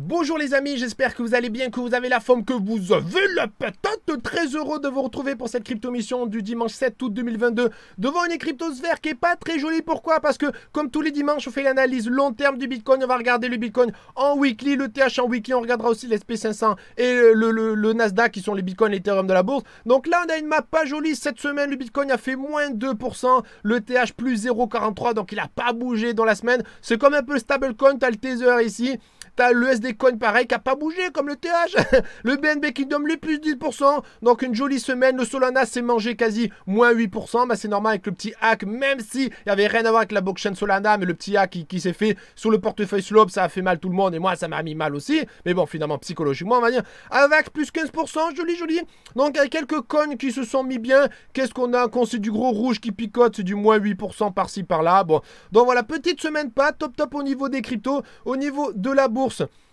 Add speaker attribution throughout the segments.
Speaker 1: Bonjour les amis, j'espère que vous allez bien, que vous avez la forme, que vous avez la patate. Très heureux de vous retrouver pour cette crypto mission du dimanche 7 août 2022 devant une cryptosphère qui est pas très jolie. Pourquoi Parce que comme tous les dimanches, on fait l'analyse long terme du Bitcoin. On va regarder le Bitcoin en weekly, le TH en weekly. On regardera aussi l'SP500 et le, Nasdaq qui sont les Bitcoins, l'Ethereum de la bourse. Donc là, on a une map pas jolie. Cette semaine, le Bitcoin a fait moins 2%, le TH plus 0,43. Donc il a pas bougé dans la semaine. C'est comme un peu stablecoin. T'as le Tether ici. T'as le SD Coin pareil qui a pas bougé comme le TH. le BNB qui donne les plus 10%. Donc une jolie semaine. Le Solana s'est mangé quasi moins 8%. Bah, c'est normal avec le petit hack, même si il n'y avait rien à voir avec la blockchain Solana, mais le petit hack qui, s'est fait sur le portefeuille Slope, ça a fait mal tout le monde. Et moi, ça m'a mis mal aussi. Mais bon, finalement, psychologiquement, on va dire. Avax plus 15%, joli, joli. Donc avec quelques coins qui se sont mis bien. Qu'est-ce qu'on a Quand c'est du gros rouge qui picote, c'est du moins 8% par-ci, par-là. Bon, donc voilà, petite semaine pas. Top, top au niveau des cryptos, au niveau de la bourse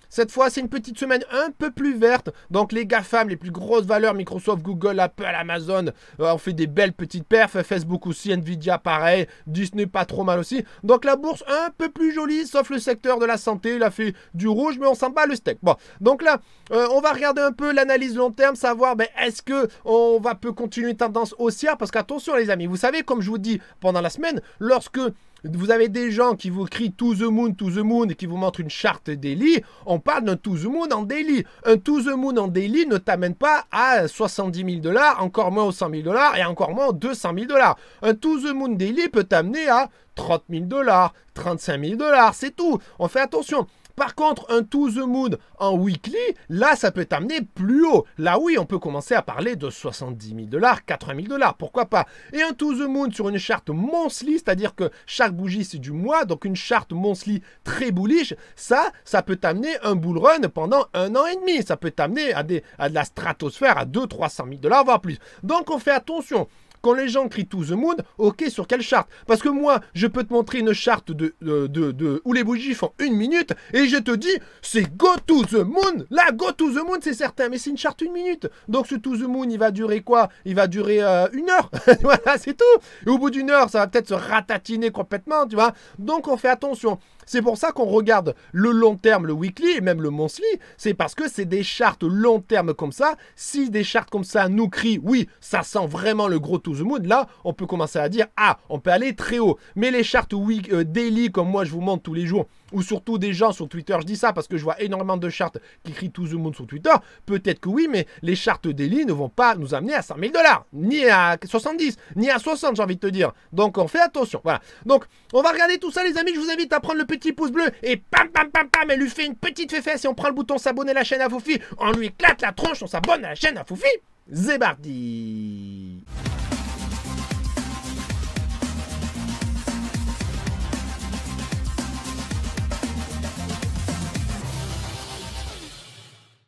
Speaker 1: cette fois, c'est une petite semaine un peu plus verte. Donc les GAFAM, les plus grosses valeurs, Microsoft, Google, Apple, Amazon, euh, ont fait des belles petites perfs. Facebook aussi, Nvidia pareil, Disney pas trop mal aussi. Donc la bourse un peu plus jolie, sauf le secteur de la santé. Il a fait du rouge, mais on s'en bat le steak. Bon, donc là, euh, on va regarder un peu l'analyse long terme, savoir mais ben, est-ce que on va peut continuer tendance haussière. Parce qu'attention les amis, vous savez, comme je vous dis pendant la semaine, lorsque vous avez des gens qui vous crient To the moon, to the moon et qui vous montrent une charte daily. On parle d'un To the moon en daily. Un To the moon en daily ne t'amène pas à 70 000 dollars, encore moins aux 100 000 dollars et encore moins aux 200 000 dollars. Un To the moon daily peut t'amener à 30 000 dollars, 35 000 dollars, c'est tout. On fait attention. Par contre, un To The Moon en weekly, là, ça peut t'amener plus haut. Là, oui, on peut commencer à parler de 70 000 dollars, 80 000 dollars, pourquoi pas. Et un To The Moon sur une charte monthly, c'est-à-dire que chaque bougie, c'est du mois, donc une charte monthly très bullish, ça, ça peut t'amener un bull run pendant un an et demi. Ça peut t'amener à, de la stratosphère, à 200-300 000 dollars, voire plus. Donc, on fait attention. Quand les gens crient to the moon, ok, sur quelle charte Parce que moi, je peux te montrer une charte de, de, de, où les bougies font une minute et je te dis, c'est go to the moon Là, go to the moon, c'est certain, mais c'est une charte une minute. Donc ce to the moon, il va durer quoi Il va durer euh, une heure. voilà, c'est tout. Et au bout d'une heure, ça va peut-être se ratatiner complètement, tu vois. Donc on fait attention. C'est pour ça qu'on regarde le long terme, le weekly et même le monthly. C'est parce que c'est des chartes long terme comme ça. Si des chartes comme ça nous crient, oui, ça sent vraiment le gros to the moon, là, on peut commencer à dire, ah, on peut aller très haut. Mais les chartes week, euh, daily, comme moi je vous montre tous les jours, ou surtout des gens sur Twitter, je dis ça parce que je vois énormément de chartes qui crient tout le monde sur Twitter, peut-être que oui, mais les chartes d'Eli ne vont pas nous amener à 100 000 dollars, ni à 70, ni à 60, j'ai envie de te dire. Donc on fait attention, voilà. Donc on va regarder tout ça, les amis, je vous invite à prendre le petit pouce bleu et pam pam pam pam, elle lui fait une petite fée. Si on prend le bouton s'abonner à la chaîne à Foufi, on lui éclate la tronche, on s'abonne à la chaîne à Foufi. Zébardi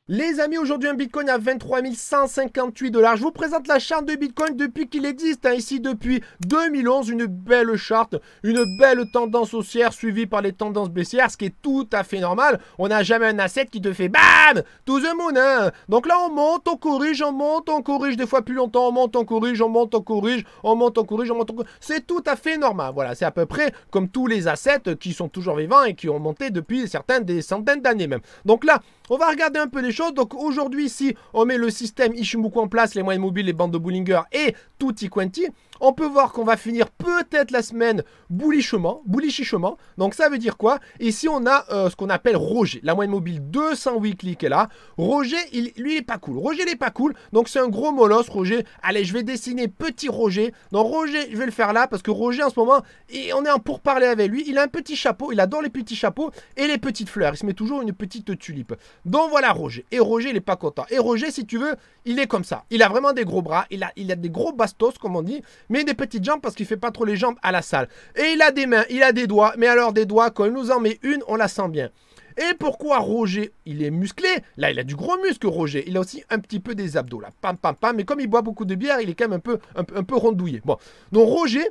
Speaker 1: Les amis, aujourd'hui un Bitcoin à 23 158 dollars. Je vous présente la charte de Bitcoin depuis qu'il existe, hein, ici depuis 2011. Une belle charte, une belle tendance haussière suivie par les tendances baissières, ce qui est tout à fait normal. On n'a jamais un asset qui te fait BAM To the moon hein. Donc là on monte, on corrige, on monte, on corrige des fois plus longtemps, on monte, on corrige, on monte, on corrige, on monte, on corrige, on monte, on corrige. C'est tout à fait normal. Voilà, c'est à peu près comme tous les assets qui sont toujours vivants et qui ont monté depuis certaines des centaines d'années même. Donc là, on va regarder un peu les choses. Donc aujourd'hui, si on met le système Ishimoku en place, les moyens mobiles, les bandes de Bullinger et Tutti Quanti, on peut voir qu'on va finir peut-être la semaine boulichement, boulichichement, Donc ça veut dire quoi Ici, on a euh, ce qu'on appelle Roger, la moyenne mobile 208 weekly qui est là. Roger, il, lui, il est pas cool. Roger, il n'est pas cool. Donc c'est un gros molosse, Roger. Allez, je vais dessiner petit Roger. Donc Roger, je vais le faire là parce que Roger, en ce moment, on est en parler avec lui. Il a un petit chapeau, il adore les petits chapeaux et les petites fleurs. Il se met toujours une petite tulipe. Donc voilà Roger. Et Roger, il est pas content. Et Roger, si tu veux, il est comme ça. Il a vraiment des gros bras, il a, il a des gros bastos, comme on dit mais des petites jambes parce qu'il fait pas trop les jambes à la salle. Et il a des mains, il a des doigts, mais alors des doigts, quand il nous en met une, on la sent bien. Et pourquoi Roger, il est musclé Là, il a du gros muscle, Roger. Il a aussi un petit peu des abdos, là. Pam, pam, pam. Mais comme il boit beaucoup de bière, il est quand même un peu, un, un peu rondouillé. Bon. Donc, Roger,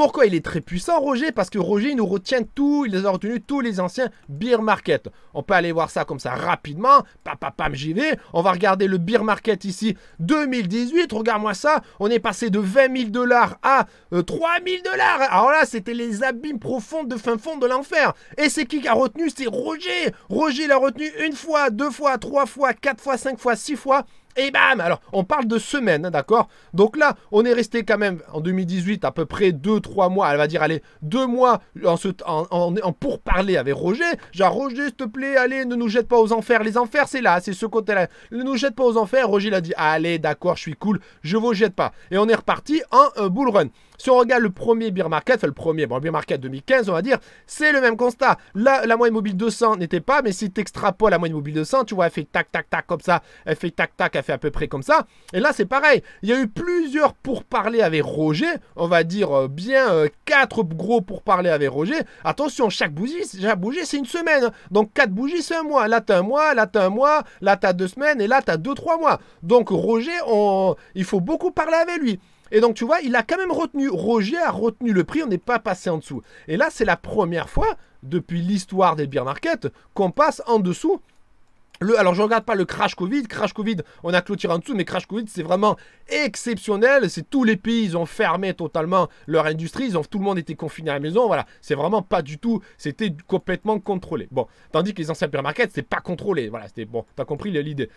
Speaker 1: pourquoi il est très puissant, Roger Parce que Roger, il nous retient tout, il nous a retenu tous les anciens Beer Market. On peut aller voir ça comme ça rapidement. Pam, pam, pam, j'y vais. On va regarder le Beer Market ici. 2018, regarde-moi ça. On est passé de 20 000 dollars à 3 euh, 000 dollars. Alors là, c'était les abîmes profondes de fin fond de l'enfer. Et c'est qui qui a retenu C'est Roger. Roger l'a retenu une fois, deux fois, trois fois, quatre fois, cinq fois, six fois et bam Alors, on parle de semaines, hein, d'accord Donc là, on est resté quand même en 2018 à peu près 2-3 mois, elle va dire, allez, 2 mois en, se, en, avec Roger. Genre, Roger, s'il te plaît, allez, ne nous jette pas aux enfers. Les enfers, c'est là, c'est ce côté-là. Ne nous jette pas aux enfers. Roger l'a dit, allez, d'accord, je suis cool, je vous jette pas. Et on est reparti en euh, bull run. Si on regarde le premier beer market, enfin le premier, bon, le beer market 2015, on va dire, c'est le même constat. Là, la moyenne mobile 200 n'était pas, mais si tu extrapoles la moyenne mobile 200, tu vois, elle fait tac, tac, tac, comme ça. Elle fait tac, tac, elle fait à peu près comme ça. Et là, c'est pareil. Il y a eu plusieurs pourparlers avec Roger. On va dire euh, bien euh, quatre gros pourparlers avec Roger. Attention, chaque bougie, chaque bougie, c'est une semaine. Donc, quatre bougies, c'est un mois. Là, t'as un mois, là, t'as un mois, là, t'as deux semaines, et là, t'as deux, trois mois. Donc, Roger, on... il faut beaucoup parler avec lui. Et donc, tu vois, il a quand même retenu, Roger a retenu le prix, on n'est pas passé en dessous. Et là, c'est la première fois depuis l'histoire des beer markets qu'on passe en dessous le, alors je ne regarde pas le crash Covid, crash Covid, on a clôturé en dessous, mais crash Covid c'est vraiment exceptionnel. C'est tous les pays, ils ont fermé totalement leur industrie, tout le monde était confiné à la maison, voilà. C'est vraiment pas du tout, c'était complètement contrôlé. Bon, tandis que les anciens supermarkets c'était pas contrôlé, voilà, c'était bon, t'as compris l'idée.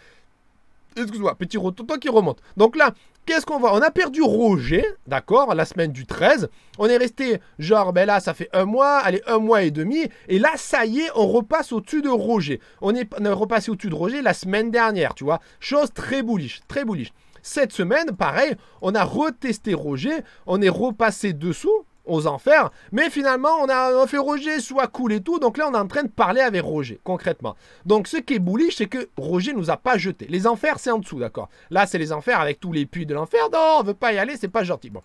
Speaker 1: Excuse-moi, petit toi qui remonte. Donc là, Qu'est-ce qu'on voit On a perdu Roger, d'accord, la semaine du 13. On est resté genre, ben là, ça fait un mois, allez, un mois et demi. Et là, ça y est, on repasse au-dessus de Roger. On est, repassé au-dessus de Roger la semaine dernière, tu vois. Chose très bullish, très bullish. Cette semaine, pareil, on a retesté Roger, on est repassé dessous, aux enfers. Mais finalement, on a, fait Roger soit cool et tout. Donc là, on est en train de parler avec Roger, concrètement. Donc ce qui est bullish, c'est que Roger nous a pas jeté. Les enfers, c'est en dessous, d'accord Là, c'est les enfers avec tous les puits de l'enfer. Non, on veut pas y aller, c'est pas gentil. Bon.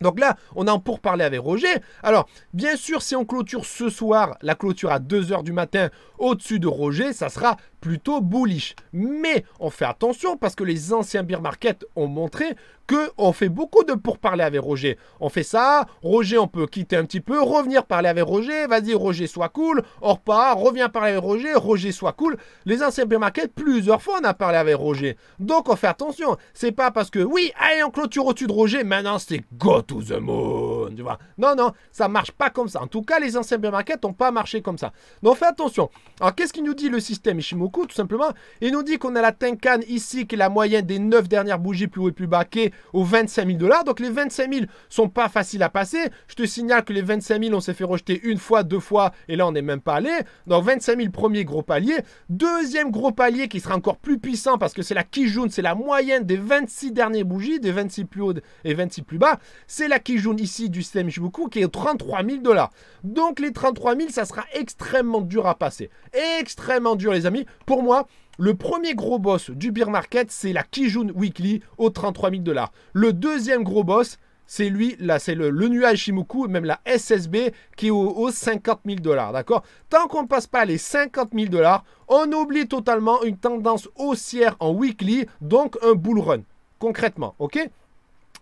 Speaker 1: Donc là, on est en parler avec Roger. Alors, bien sûr, si on clôture ce soir, la clôture à 2h du matin au-dessus de Roger, ça sera plutôt bullish. Mais on fait attention parce que les anciens beer market ont montré que on fait beaucoup de parler avec Roger. On fait ça, Roger on peut quitter un petit peu, revenir parler avec Roger, vas-y Roger sois cool, or pas, reviens parler avec Roger, Roger sois cool. Les anciens beer market, plusieurs fois on a parlé avec Roger. Donc on fait attention, c'est pas parce que oui, allez on clôture au-dessus de Roger, maintenant c'est go to the moon, tu vois. Non, non, ça marche pas comme ça. En tout cas, les anciens beer market n'ont pas marché comme ça. Donc fait attention. Alors qu'est-ce qui nous dit le système Ishimoku tout simplement. Il nous dit qu'on a la Tenkan ici, qui est la moyenne des 9 dernières bougies plus haut et plus bas, qui est aux 25 000 dollars. Donc les 25 000 sont pas faciles à passer. Je te signale que les 25 000, on s'est fait rejeter une fois, deux fois, et là, on n'est même pas allé. Donc 25 000, premier gros palier. Deuxième gros palier qui sera encore plus puissant parce que c'est la Kijun, c'est la moyenne des 26 dernières bougies, des 26 plus hautes et 26 plus bas. C'est la Kijun ici du système Shibuku qui est aux 33 000 dollars. Donc les 33 000, ça sera extrêmement dur à passer. Extrêmement dur, les amis. Pour moi, le premier gros boss du beer market, c'est la Kijun Weekly aux 33 000 dollars. Le deuxième gros boss, c'est lui, là, c'est le, nuage Shimoku, même la SSB qui est au 50 000 dollars, d'accord Tant qu'on ne passe pas les 50 000 dollars, on oublie totalement une tendance haussière en weekly, donc un bull run, concrètement, ok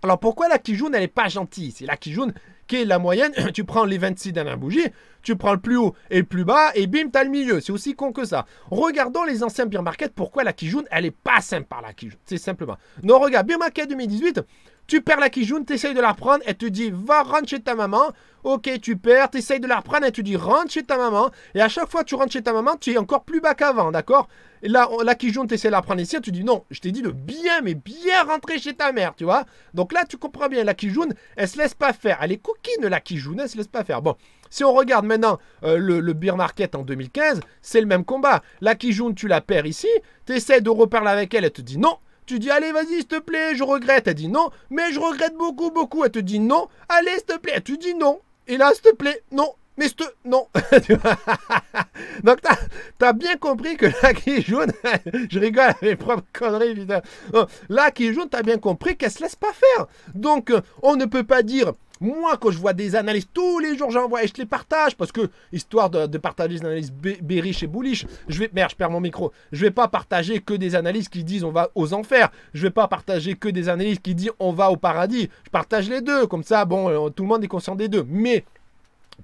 Speaker 1: alors pourquoi la Kijun, elle n'est pas gentille C'est la Kijun qui est la moyenne. tu prends les 26 dernières bougies, tu prends le plus haut et le plus bas, et bim, t'as le milieu. C'est aussi con que ça. Regardons les anciens beer market. Pourquoi la Kijun, elle est pas par la Kijun C'est simplement. Non, regarde, beer market 2018, tu perds la Kijoun, t'essayes de la reprendre, elle te dit va rentrer chez ta maman. Ok, tu perds, t'essayes de la reprendre, elle te dit rentre chez ta maman. Et à chaque fois que tu rentres chez ta maman, tu es encore plus bas qu'avant, d'accord là, la Kijune t'essayes de la prendre ici, tu dis non, je t'ai dit de bien, mais bien rentrer chez ta mère, tu vois Donc là, tu comprends bien, la Kijune, elle se laisse pas faire. Elle est coquine, la Kijune, elle se laisse pas faire. Bon, si on regarde maintenant euh, le, Beer Market en 2015, c'est le même combat. La Kijune, tu la perds ici, essaies de reparler avec elle, elle te dit non, tu dis allez vas-y s'il te plaît, je regrette. Elle dit non, mais je regrette beaucoup, beaucoup. Elle te dit non, allez s'il te plaît. Tu dis non. Et là s'il te plaît, non, mais s'il te... Non Donc, t'as as bien compris que la qui est jaune, je rigole mes propres conneries, évidemment. Oh, là qui est jaune, t'as bien compris qu'elle se laisse pas faire. Donc, euh, on ne peut pas dire moi, quand je vois des analyses tous les jours, j'envoie et je les partage parce que, histoire de, partager des analyses bériches et bullish, je vais. Merde, je perds mon micro. Je vais pas partager que des analyses qui disent on va aux enfers. Je vais pas partager que des analyses qui disent on va au paradis. Je partage les deux. Comme ça, bon, euh, tout le monde est conscient des deux. Mais,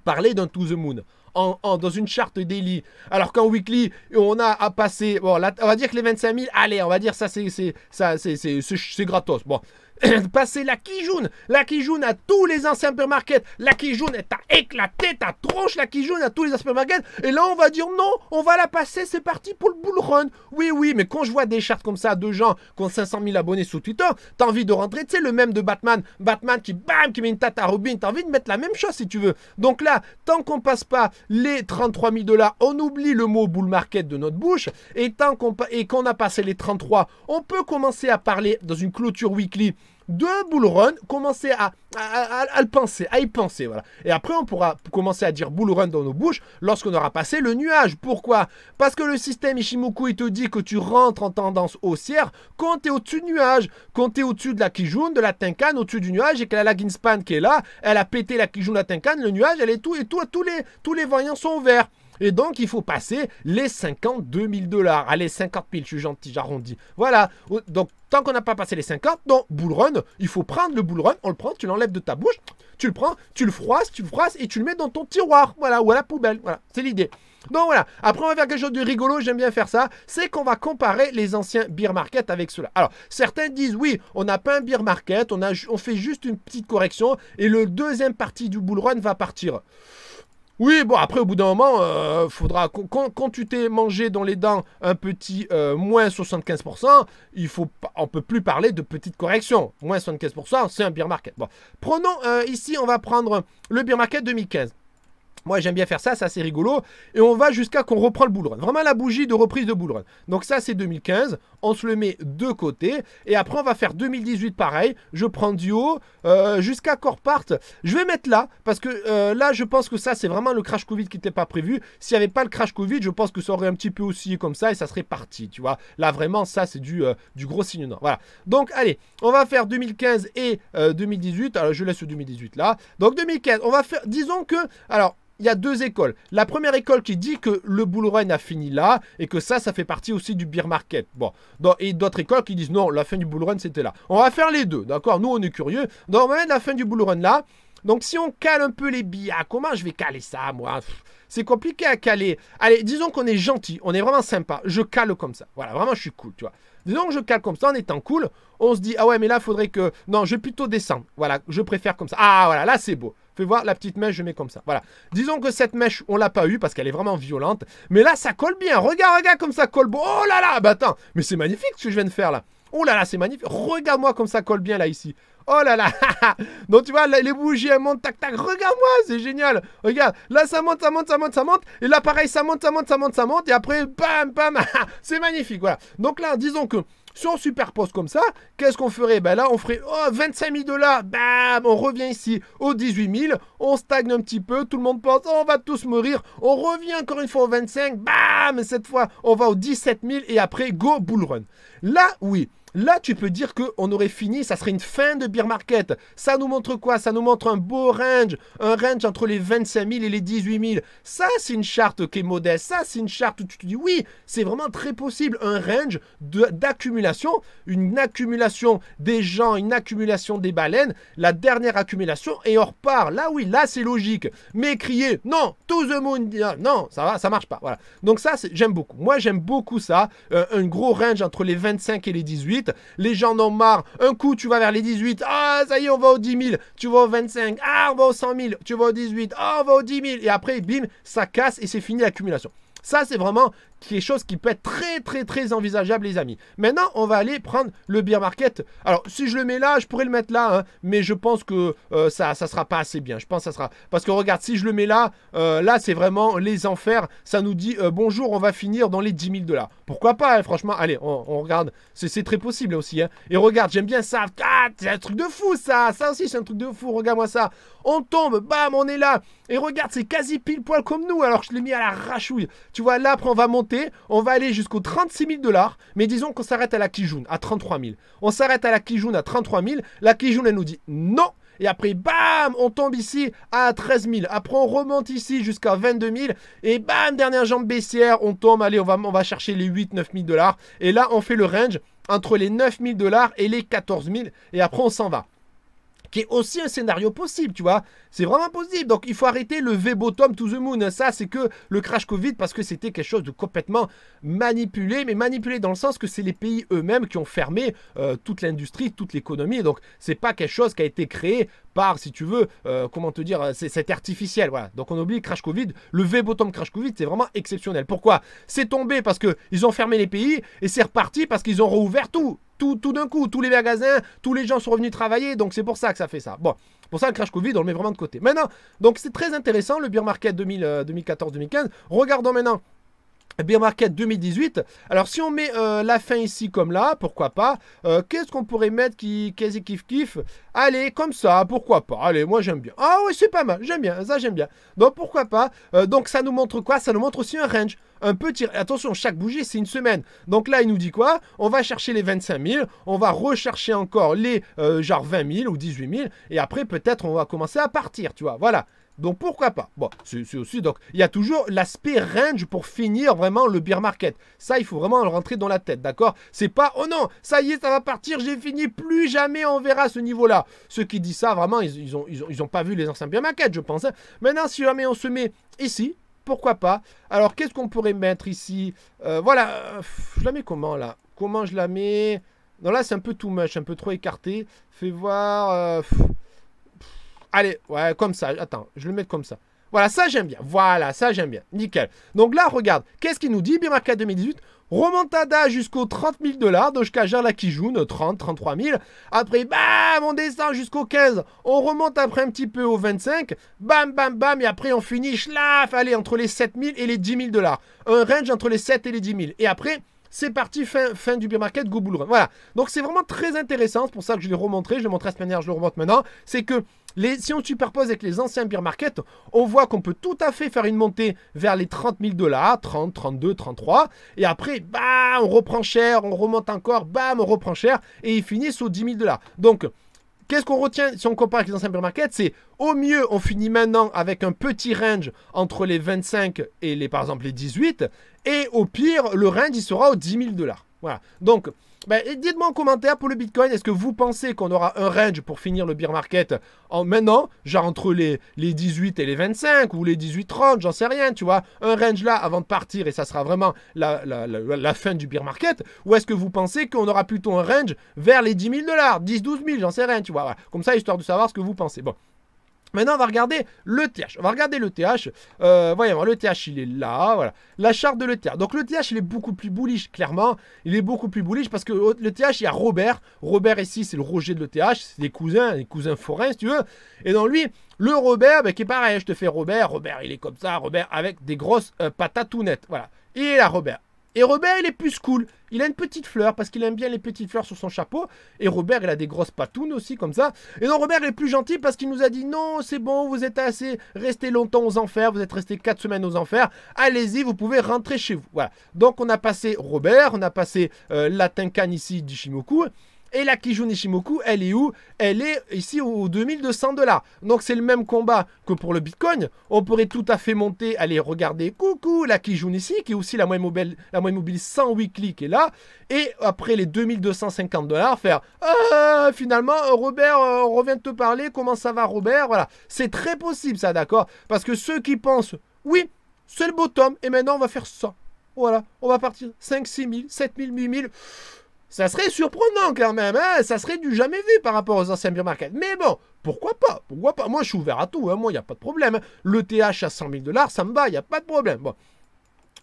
Speaker 1: parler d'un To the Moon. En, dans une charte daily. Alors qu'en weekly, on a à passer. Bon, là, on va dire que les 25 000, allez, on va dire ça, c'est, c'est, ça, c'est, c'est, gratos. Bon, passer la Kijoun. La Kijoun à tous les anciens supermarkets. La Kijoun, elle t'a éclaté, ta tronche la Kijoun à tous les supermarkets. Et là, on va dire non, on va la passer, c'est parti pour le bull run. Oui, oui, mais quand je vois des chartes comme ça de gens qui ont 500 000 abonnés sous Twitter, t'as envie de rentrer, tu sais, le même de Batman. Batman qui, bam, qui met une tata Robin, t'as envie de mettre la même chose si tu veux. Donc là, tant qu'on passe pas les 33 000 dollars, on oublie le mot bull market de notre bouche. Et tant qu'on qu'on a passé les 33, on peut commencer à parler dans une clôture weekly de Bull Run, commencer à, à, le penser, à y penser, voilà. Et après, on pourra commencer à dire Bull Run dans nos bouches lorsqu'on aura passé le nuage. Pourquoi Parce que le système Ishimoku, il te dit que tu rentres en tendance haussière quand tu es au-dessus du nuage, quand tu es au-dessus de la Kijun, de la Tenkan, au-dessus du nuage, et que la span qui est là, elle a pété la Kijun, la Tenkan, le nuage, elle est tout, et tout, tous les, tous les voyants sont verts. Et donc, il faut passer les 52 000 dollars. Allez, 50 000, je suis gentil, j'arrondis. Voilà. Donc, tant qu'on n'a pas passé les 50, donc, Bull Run, il faut prendre le Bull Run. On le prend, tu l'enlèves de ta bouche, tu le prends, tu le froisses, tu le froisses et tu le mets dans ton tiroir. Voilà, ou à la poubelle. Voilà, c'est l'idée. Donc voilà, après on va faire quelque chose de rigolo, j'aime bien faire ça, c'est qu'on va comparer les anciens beer market avec cela. Alors, certains disent oui, on n'a pas un beer market, on, a, on fait juste une petite correction et le deuxième partie du bull run va partir. Oui, bon, après, au bout d'un moment, euh, faudra. Quand, tu t'es mangé dans les dents un petit euh, moins 75%, il faut, on peut plus parler de petite correction. Moins 75%, c'est un beer market. Bon. Prenons, euh, ici, on va prendre le beer market 2015. Moi, j'aime bien faire ça, ça c'est rigolo. Et on va jusqu'à qu'on reprend le boulot. Vraiment la bougie de reprise de bullrun. Donc ça, c'est 2015. On se le met de côté. Et après, on va faire 2018 pareil. Je prends du haut euh, jusqu'à qu'on reparte. Je vais mettre là, parce que euh, là, je pense que ça, c'est vraiment le crash Covid qui n'était pas prévu. S'il n'y avait pas le crash Covid, je pense que ça aurait un petit peu aussi comme ça et ça serait parti, tu vois. Là, vraiment, ça, c'est du, euh, gros signe nord. Voilà. Donc, allez, on va faire 2015 et 2018. Alors, je laisse 2018 là. Donc, 2015, on va faire... Disons que... Alors, il y a deux écoles. La première école qui dit que le bull run a fini là et que ça, ça fait partie aussi du beer market. Bon, et d'autres écoles qui disent non, la fin du bull run c'était là. On va faire les deux, d'accord Nous, on est curieux. Donc, on va mettre la fin du bull run là. Donc, si on cale un peu les billets, comment je vais caler ça, moi c'est compliqué à caler. Allez, disons qu'on est gentil, on est vraiment sympa. Je cale comme ça. Voilà, vraiment, je suis cool, tu vois. Disons que je cale comme ça en étant cool. On se dit, ah ouais, mais là, faudrait que. Non, je vais plutôt descendre. Voilà, je préfère comme ça. Ah, voilà, là, c'est beau. Fais voir la petite mèche, je mets comme ça. Voilà. Disons que cette mèche, on l'a pas eu parce qu'elle est vraiment violente. Mais là, ça colle bien. Regarde, regarde comme ça colle. Oh là là, bah attends. Mais c'est magnifique ce que je viens de faire là. Oh là là, c'est magnifique. Regarde-moi comme ça colle bien là ici. Oh là là Donc tu vois, les bougies, elles montent, tac, tac. Regarde-moi, c'est génial. Regarde, là, ça monte, ça monte, ça monte, ça monte. Et l'appareil ça monte, ça monte, ça monte, ça monte. Et après, bam, bam. c'est magnifique, voilà. Donc là, disons que si on superpose comme ça, qu'est-ce qu'on ferait Bah là, on ferait 25 000 dollars, bam, on revient ici aux 18 000, on stagne un petit peu, tout le monde pense, oh, on va tous mourir, on revient encore une fois aux 25, bam, cette fois, on va aux 17 000 et après, go bull run. Là, oui, Là, tu peux dire qu'on aurait fini, ça serait une fin de beer market. Ça nous montre quoi Ça nous montre un beau range, un range entre les 25 000 et les 18 000. Ça, c'est une charte qui est modeste. Ça, c'est une charte où tu te dis oui, c'est vraiment très possible. Un range d'accumulation, une accumulation des gens, une accumulation des baleines, la dernière accumulation et on repart. Là, oui, là, c'est logique. Mais crier non, tout the moon, non, ça va, ça marche pas. Voilà. Donc ça, j'aime beaucoup. Moi, j'aime beaucoup ça. Euh, un gros range entre les 25 et les 18 les gens en ont marre. Un coup, tu vas vers les 18, ah, ça y est, on va aux 10 000. Tu vas aux 25, ah, on va aux 100 000. Tu vas aux 18, ah, on va aux 10 000. Et après, bim, ça casse et c'est fini l'accumulation. Ça, c'est vraiment quelque chose qui peut être très très très envisageable les amis. Maintenant on va aller prendre le beer market. Alors si je le mets là, je pourrais le mettre là, hein, mais je pense que euh, ça ça sera pas assez bien. Je pense que ça sera... Parce que regarde, si je le mets là, euh, là c'est vraiment les enfers. Ça nous dit euh, bonjour, on va finir dans les 10 000 dollars. Pourquoi pas, hein, franchement, allez, on, regarde. C'est très possible aussi. Hein. Et regarde, j'aime bien ça. Ah, c'est un truc de fou ça. Ça aussi c'est un truc de fou, regarde-moi ça. On tombe, bam, on est là. Et regarde, c'est quasi pile poil comme nous alors je l'ai mis à la rachouille. Tu vois, là après on va monter on va aller jusqu'au 36 000 dollars, mais disons qu'on s'arrête à la Kijun, à 33 000. On s'arrête à la Kijun, à 33 000. La Kijun, elle nous dit non, et après, bam, on tombe ici à 13 000. Après, on remonte ici jusqu'à 22 000. Et bam, dernière jambe baissière, on tombe. Allez, on va, on va chercher les 8 9 000 dollars. Et là, on fait le range entre les 9 000 dollars et les 14 000. Et après, on s'en va qui est aussi un scénario possible, tu vois. C'est vraiment possible. Donc il faut arrêter le V-Bottom to the Moon. Ça, c'est que le crash Covid parce que c'était quelque chose de complètement manipulé, mais manipulé dans le sens que c'est les pays eux-mêmes qui ont fermé euh, toute l'industrie, toute l'économie. Donc c'est pas quelque chose qui a été créé par, si tu veux, euh, comment te dire, euh, c'est artificiel. Voilà. Donc on oublie crash Covid. Le V-Bottom crash Covid, c'est vraiment exceptionnel. Pourquoi C'est tombé parce qu'ils ont fermé les pays et c'est reparti parce qu'ils ont rouvert tout tout, d'un coup, tous les magasins, tous les gens sont revenus travailler, donc c'est pour ça que ça fait ça. Bon, pour ça, le crash Covid, on le met vraiment de côté. Maintenant, donc c'est très intéressant, le beer market 2014-2015. Euh, Regardons maintenant Beer Market 2018. Alors si on met euh, la fin ici comme là, pourquoi pas euh, Qu'est-ce qu'on pourrait mettre qui quasi kiff kiff Allez, comme ça, pourquoi pas Allez, moi j'aime bien. Ah oui, c'est pas mal, j'aime bien, ça j'aime bien. Donc pourquoi pas Donc ça nous montre quoi Ça nous montre aussi un range un peu tiré. Attention, chaque bougie, c'est une semaine. Donc là, il nous dit quoi On va chercher les 25 000, on va rechercher encore les euh, genre 20 000 ou 18 000, et après, peut-être, on va commencer à partir, tu vois. Voilà. Donc pourquoi pas Bon, c'est aussi donc il y a toujours l'aspect range pour finir vraiment le beer market. Ça, il faut vraiment le rentrer dans la tête, d'accord C'est pas oh non, ça y est, ça va partir, j'ai fini, plus jamais on verra ce niveau-là. Ceux qui disent ça, vraiment, ils, n'ont ont, ils, ont, pas vu les anciens beer market, je pense. Hein. Maintenant, si jamais on se met ici, pourquoi pas. Alors, qu'est-ce qu'on pourrait mettre ici euh, Voilà, je la mets comment, là Comment je la mets Non, là, c'est un peu too much, un peu trop écarté. Fais voir... Euh, allez, ouais, comme ça. Attends, je le mets comme ça. Voilà, ça j'aime bien. Voilà, ça j'aime bien. Nickel. Donc là, regarde, qu'est-ce qu'il nous dit, Bimarca 2018 Remontada jusqu'au 30 000 dollars. Dogecoin là qui joue 30, 33 000. Après, bam, on descend jusqu'au 15. On remonte après un petit peu au 25. Bam, bam, bam. Et après, on finit, schlaf, allez, entre les 7 000 et les 10 000 dollars. Un range entre les 7 et les 10 000. Et après, c'est parti, fin, du beer market, go bull run. Voilà. Donc c'est vraiment très intéressant, c'est pour ça que je l'ai remontré, je l'ai montré à cette manière, je le remonte maintenant. C'est que si on superpose avec les anciens beer markets, on voit qu'on peut tout à fait faire une montée vers les 30 000 dollars, 30, 32, 33, et après, bah, on reprend cher, on remonte encore, bam, on reprend cher, et ils finissent aux 10 000 dollars. Donc, qu'est-ce qu'on retient si on compare avec les anciens beer markets C'est au mieux, on finit maintenant avec un petit range entre les 25 et les, par exemple, les 18, et au pire, le range, il sera aux 10 000 dollars. Voilà. Donc, ben, dites-moi en commentaire pour le Bitcoin, est-ce que vous pensez qu'on aura un range pour finir le beer market en maintenant, genre entre les, 18 et les 25 ou les 18-30, j'en sais rien, tu vois, un range là avant de partir et ça sera vraiment la, fin du beer market Ou est-ce que vous pensez qu'on aura plutôt un range vers les 10 000 dollars, 10-12 000, j'en sais rien, tu vois, comme ça, histoire de savoir ce que vous pensez. Bon, Maintenant, on va regarder le TH. On va regarder le TH. Euh, voyons, le TH, il est là. Voilà. La charte de le TH, Donc, le TH, il est beaucoup plus bullish, clairement. Il est beaucoup plus bullish parce que le TH, il y a Robert. Robert, ici, c'est le Roger de TH, C'est des cousins, des cousins forains, si tu veux. Et dans lui, le Robert, ben, qui est pareil. Hein, je te fais Robert. Robert, il est comme ça. Robert avec des grosses euh, patatounettes. Voilà. Il est là, Robert. Et Robert, il est plus cool. Il a une petite fleur parce qu'il aime bien les petites fleurs sur son chapeau. Et Robert, il a des grosses patounes aussi comme ça. Et non, Robert est plus gentil parce qu'il nous a dit non, c'est bon, vous êtes assez resté longtemps aux enfers, vous êtes resté 4 semaines aux enfers. Allez-y, vous pouvez rentrer chez vous. Voilà. Donc on a passé Robert, on a passé euh, la Tenkan ici d'Ishimoku. Et la Kijun Ishimoku, elle est où Elle est ici aux 2200 dollars. Donc c'est le même combat que pour le Bitcoin. On pourrait tout à fait monter, aller regarder, coucou, la Kijun ici, qui est aussi la moyenne mobile, la moyenne mobile est là. Et après les 2250 dollars, faire, euh, finalement, euh, Robert, euh, on revient te parler, comment ça va Robert Voilà, c'est très possible ça, d'accord Parce que ceux qui pensent, oui, c'est le bottom, et maintenant on va faire ça. Voilà, on va partir 5, 6 7000 7 ça serait surprenant quand même, hein. ça serait du jamais vu par rapport aux anciens market. Mais bon, pourquoi pas Pourquoi pas Moi, je suis ouvert à tout, hein. moi, il n'y a pas de problème. Le TH à 100 000 dollars, ça me va, il n'y a pas de problème. Bon.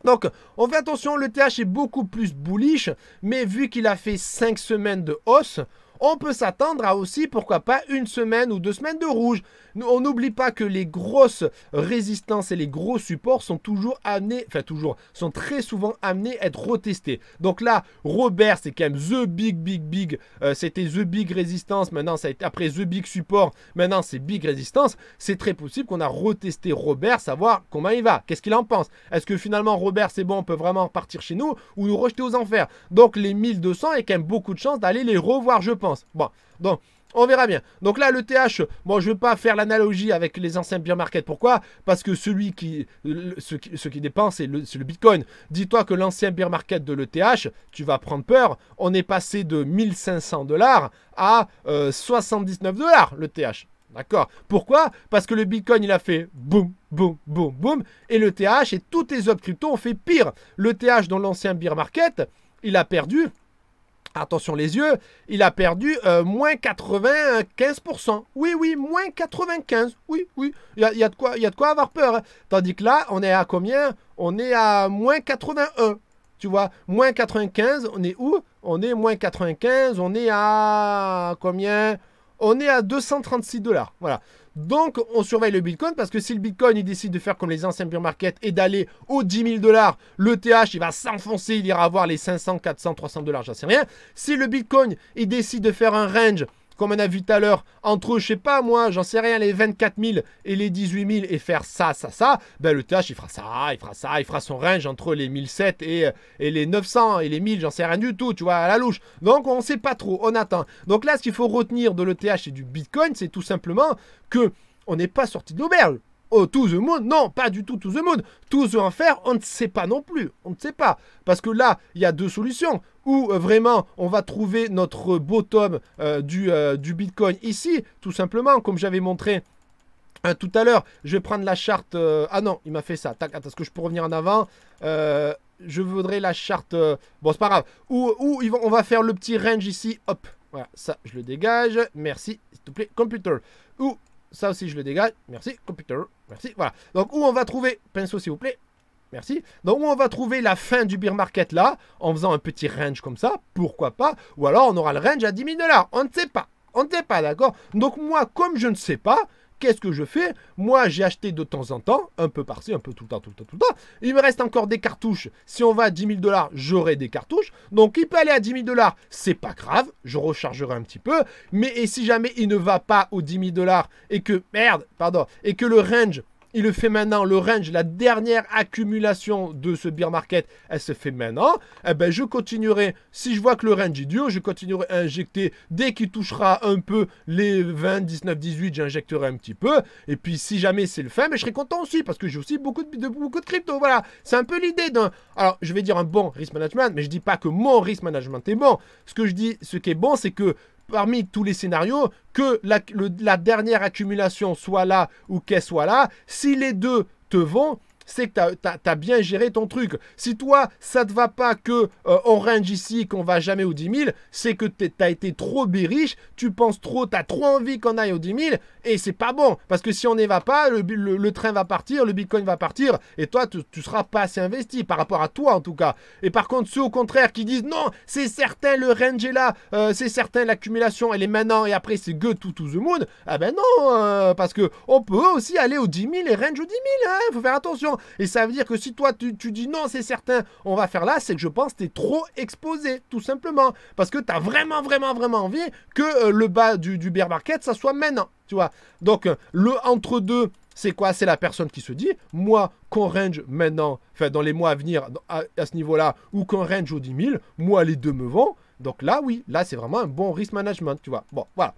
Speaker 1: Donc, on fait attention, le TH est beaucoup plus bullish, mais vu qu'il a fait 5 semaines de hausse, on peut s'attendre à aussi, pourquoi pas, une semaine ou deux semaines de rouge. On n'oublie pas que les grosses résistances et les gros supports sont toujours amenés, enfin toujours, sont très souvent amenés à être retestés. Donc là, Robert, c'est quand même The Big, Big, Big. Euh, c'était The Big Résistance, maintenant ça a été, après The Big Support, maintenant c'est Big Résistance. C'est très possible qu'on a retesté Robert, savoir comment il va, qu'est-ce qu'il en pense. Est-ce que finalement Robert, c'est bon, on peut vraiment partir chez nous ou nous rejeter aux enfers Donc les 1200, il y a quand même beaucoup de chances d'aller les revoir, je pense. Bon, donc on verra bien. Donc là, le TH, bon, je ne vais pas faire l'analogie avec les anciens beer market. Pourquoi Parce que celui qui, ce, qui, dépense, c'est le, Bitcoin. Dis-toi que l'ancien beer market de l'ETH, tu vas prendre peur. On est passé de 1500 dollars à 79 euh, dollars le TH. D'accord Pourquoi Parce que le Bitcoin, il a fait boum, boum, boum, boum. Et le TH et tous les autres cryptos ont fait pire. Le TH dans l'ancien beer market, il a perdu Attention les yeux, il a perdu euh, moins 95%. Oui, oui, moins 95%. Oui, oui, il y a, de quoi, y a de quoi avoir peur. Hein. Tandis que là, on est à combien On est à moins 81. Tu vois, moins 95, on est où On est moins 95, on est à combien On est à 236 dollars. Voilà. Donc, on surveille le Bitcoin parce que si le Bitcoin il décide de faire comme les anciens beer market et d'aller aux 10 000 dollars, le TH il va s'enfoncer, il ira voir les 500, 400, 300 dollars, j'en sais rien. Si le Bitcoin il décide de faire un range comme on a vu tout à l'heure, entre, je sais pas moi, j'en sais rien, les 24 000 et les 18 000 et faire ça, ça, ça, ben le TH il fera ça, il fera ça, il fera son range entre les 1007 et, euh, et les 900 et les 1000, j'en sais rien du tout, tu vois, à la louche. Donc on ne sait pas trop, on attend. Donc là, ce qu'il faut retenir de l'ETH et du Bitcoin, c'est tout simplement que on n'est pas sorti de l'auberge oh, to the moon. Non, pas du tout to the moon. To the enfer, on ne sait pas non plus. On ne sait pas. Parce que là, il y a deux solutions. Ou euh, vraiment, on va trouver notre bottom euh, du, euh, du Bitcoin ici, tout simplement, comme j'avais montré tout à l'heure, je vais prendre la charte. ah non, il m'a fait ça. Tac, attends, est-ce que je peux revenir en avant Je voudrais la charte. bon, c'est pas grave. Ou, ils vont, on va faire le petit range ici. Hop. Voilà, ça, je le dégage. Merci, s'il te plaît, computer. Ou ça aussi, je le dégage. Merci, computer. Merci. Voilà. Donc, où on va trouver... Pinceau, s'il vous plaît. Merci. Donc, où on va trouver la fin du beer market là, en faisant un petit range comme ça, pourquoi pas. Ou alors, on aura le range à 10 000 dollars. On ne sait pas. On ne sait pas, d'accord Donc, moi, comme je ne sais pas, Qu'est-ce que je fais Moi, j'ai acheté de temps en temps, un peu par-ci, un peu tout le temps, tout le temps, tout le temps. Il me reste encore des cartouches. Si on va à 10 000 dollars, j'aurai des cartouches. Donc, il peut aller à 10 000 dollars, c'est pas grave. Je rechargerai un petit peu. Mais et si jamais il ne va pas aux 10 000 dollars et que, merde, pardon, et que le range il le fait maintenant. Le range, la dernière accumulation de ce beer market, elle se fait maintenant. Eh ben, je continuerai. Si je vois que le range est dur, je continuerai à injecter. Dès qu'il touchera un peu les 20, 19, 18, j'injecterai un petit peu. Et puis, si jamais c'est le fin, mais ben, je serai content aussi parce que j'ai aussi beaucoup de, beaucoup de crypto. Voilà. C'est un peu l'idée d'un. Alors, je vais dire un bon risk management, mais je dis pas que mon risk management est bon. Ce que je dis, ce qui est bon, c'est que parmi tous les scénarios, que la, dernière accumulation soit là ou qu'elle soit là, si les deux te vont, c'est que tu as, bien géré ton truc. Si toi, ça te va pas que euh, range ici, qu'on va jamais aux 10 000, c'est que tu as été trop bériche, tu penses trop, tu as trop envie qu'on aille aux 10 000, et c'est pas bon, parce que si on n'y va pas, le, le, train va partir, le bitcoin va partir, et toi, tu seras pas assez investi, par rapport à toi en tout cas. Et par contre, ceux au contraire qui disent non, c'est certain, le range est là, euh, c'est certain, l'accumulation, elle est maintenant, et après, c'est good to, to the moon, ah ben non, euh, parce que on peut aussi aller aux 10 000 et range aux 10 000, hein, faut faire attention. Et ça veut dire que si toi, tu, dis non, c'est certain, on va faire là, c'est que je pense que tu es trop exposé, tout simplement, parce que tu as vraiment, vraiment, vraiment envie que euh, le bas du, du bear market, ça soit maintenant. Tu vois Donc, euh, le entre-deux, c'est quoi C'est la personne qui se dit, moi, qu'on range maintenant, enfin, dans les mois à venir, à, ce niveau-là, ou qu'on range au 10 000, moi, les deux me vont. Donc là, oui, là, c'est vraiment un bon risk management, tu vois. Bon, voilà.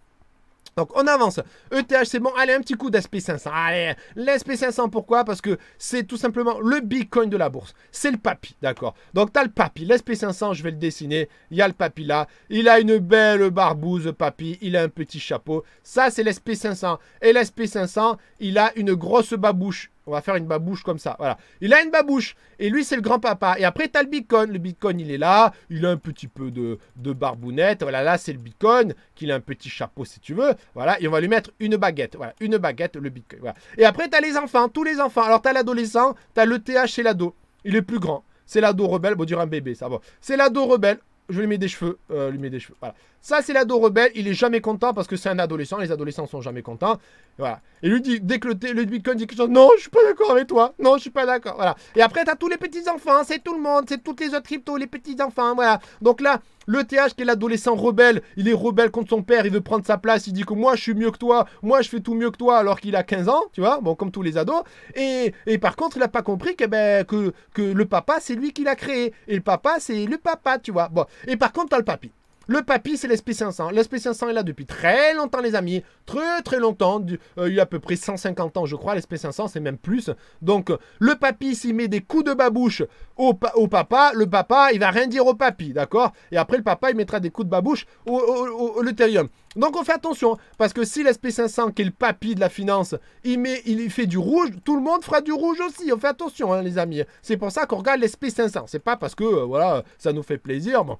Speaker 1: Donc on avance, ETH c'est bon, allez un petit coup d'SP500, allez, l'SP500 pourquoi Parce que c'est tout simplement le Bitcoin de la bourse, c'est le papy, d'accord Donc t'as le papy, l'SP500 je vais le dessiner, il y a le papy là, il a une belle barbouze papy, il a un petit chapeau, ça c'est l'SP500, et l'SP500 il a une grosse babouche, on va faire une babouche comme ça, voilà. Il a une babouche, et lui, c'est le grand-papa. Et après, t'as le bitcoin. Le bitcoin, il est là, il a un petit peu de, de barbounette. Voilà, là, c'est le bitcoin, qu'il a un petit chapeau, si tu veux. Voilà, et on va lui mettre une baguette. Voilà, une baguette, le bitcoin. Voilà. Et après, t'as les enfants, tous les enfants. Alors, t'as l'adolescent, t'as le TH et l'ado. Il est plus grand. C'est l'ado rebelle, bon, dire un bébé, ça va. C'est l'ado rebelle, je lui mets des cheveux. Euh, lui mets des cheveux. Voilà. Ça, c'est l'ado rebelle. Il est jamais content parce que c'est un adolescent. Les adolescents sont jamais contents. Voilà. Et lui dit, dès que le, le Bitcoin dit quelque chose, non, je suis pas d'accord avec toi. Non, je suis pas d'accord. Voilà. Et après, t'as tous les petits enfants. C'est tout le monde. C'est toutes les autres cryptos, les petits enfants. Voilà. Donc là, le TH qui est l'adolescent rebelle, il est rebelle contre son père, il veut prendre sa place, il dit que moi je suis mieux que toi, moi je fais tout mieux que toi alors qu'il a 15 ans, tu vois, bon comme tous les ados. Et, par contre il n'a pas compris que, ben, que, que le papa c'est lui qui l'a créé. Et le papa c'est le papa, tu vois. Bon. Et par contre t'as le papy. Le papy, c'est l'espèce 500 L'espèce 500 est là depuis très longtemps, les amis. Très, très longtemps. Euh, il y a à peu près 150 ans, je crois. L'espèce 500 c'est même plus. Donc, le papy, s'il met des coups de babouche au, papa, le papa, il va rien dire au papy, d'accord Et après, le papa, il mettra des coups de babouche au, au, Donc, on fait attention. Parce que si l'espèce 500 qui est le papy de la finance, il, met, il fait du rouge, tout le monde fera du rouge aussi. On fait attention, hein, les amis. C'est pour ça qu'on regarde l'espèce 500 C'est pas parce que, euh, voilà, ça nous fait plaisir. Bon.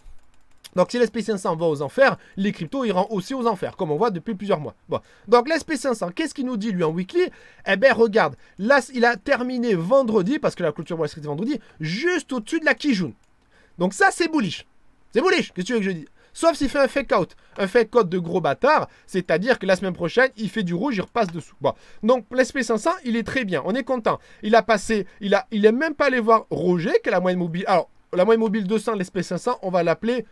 Speaker 1: Donc si l'SP 500 va aux enfers, les cryptos iront aussi aux enfers, comme on voit depuis plusieurs mois. Donc l'SP 500, qu'est-ce qu'il nous dit lui en weekly Eh bien regarde, là il a terminé vendredi, parce que la clôture Wall Street est vendredi, juste au-dessus de la Kijun. Donc ça c'est bullish. C'est bullish, qu'est-ce que tu veux que je dis Sauf s'il fait un fake out. Un fake out de gros bâtard, c'est-à-dire que la semaine prochaine, il fait du rouge, il repasse dessous. Donc l'SP500, il est très bien, on est content. Il a passé, il a, il même pas allé voir Roger, qui est la moyenne mobile. Alors, la moyenne mobile 200, l'SP500, on va l'appeler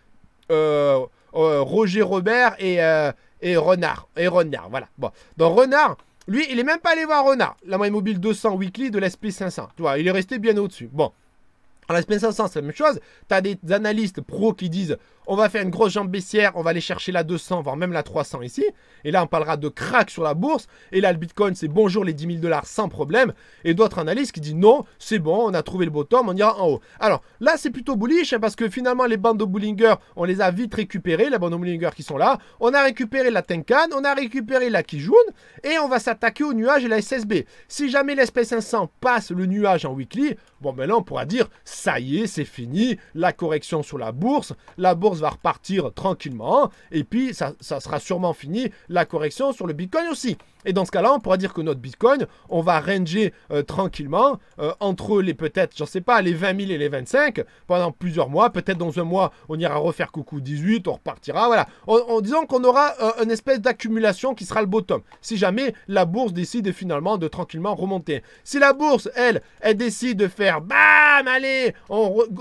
Speaker 1: euh, euh, Roger Robert et, euh, et Renard. Et Renard, voilà. Bon. Donc Renard, lui, il est même pas allé voir Renard, la moyenne mobile 200 weekly de l'SP500. Tu vois, il est resté bien au-dessus. Bon. Alors la sp 500, c'est la même chose. Tu as des analystes pros qui disent on va faire une grosse jambe baissière, on va aller chercher la 200, voire même la 300 ici. Et là, on parlera de crack sur la bourse. Et là, le bitcoin, c'est bonjour les 10 000 dollars sans problème. Et d'autres analystes qui disent non, c'est bon, on a trouvé le bottom, on ira en haut. Alors là, c'est plutôt bullish hein, parce que finalement, les bandes de Bollinger, on les a vite récupérées, les bandes de Bollinger qui sont là. On a récupéré la Tenkan, on a récupéré la Kijun et on va s'attaquer au nuage et la SSB. Si jamais l'espèce 500 passe le nuage en weekly, bon, ben là, on pourra dire ça y est, c'est fini, la correction sur la bourse, la bourse va repartir tranquillement, et puis ça, ça sera sûrement fini, la correction sur le Bitcoin aussi. Et dans ce cas-là, on pourra dire que notre Bitcoin, on va ranger euh, tranquillement euh, entre les peut-être, je ne sais pas, les 20 000 et les 25 pendant plusieurs mois. Peut-être dans un mois, on ira refaire coucou 18, on repartira. Voilà. En, disant qu'on aura euh, une espèce d'accumulation qui sera le bottom. Si jamais la bourse décide finalement de tranquillement remonter. Si la bourse, elle, elle décide de faire bam, allez,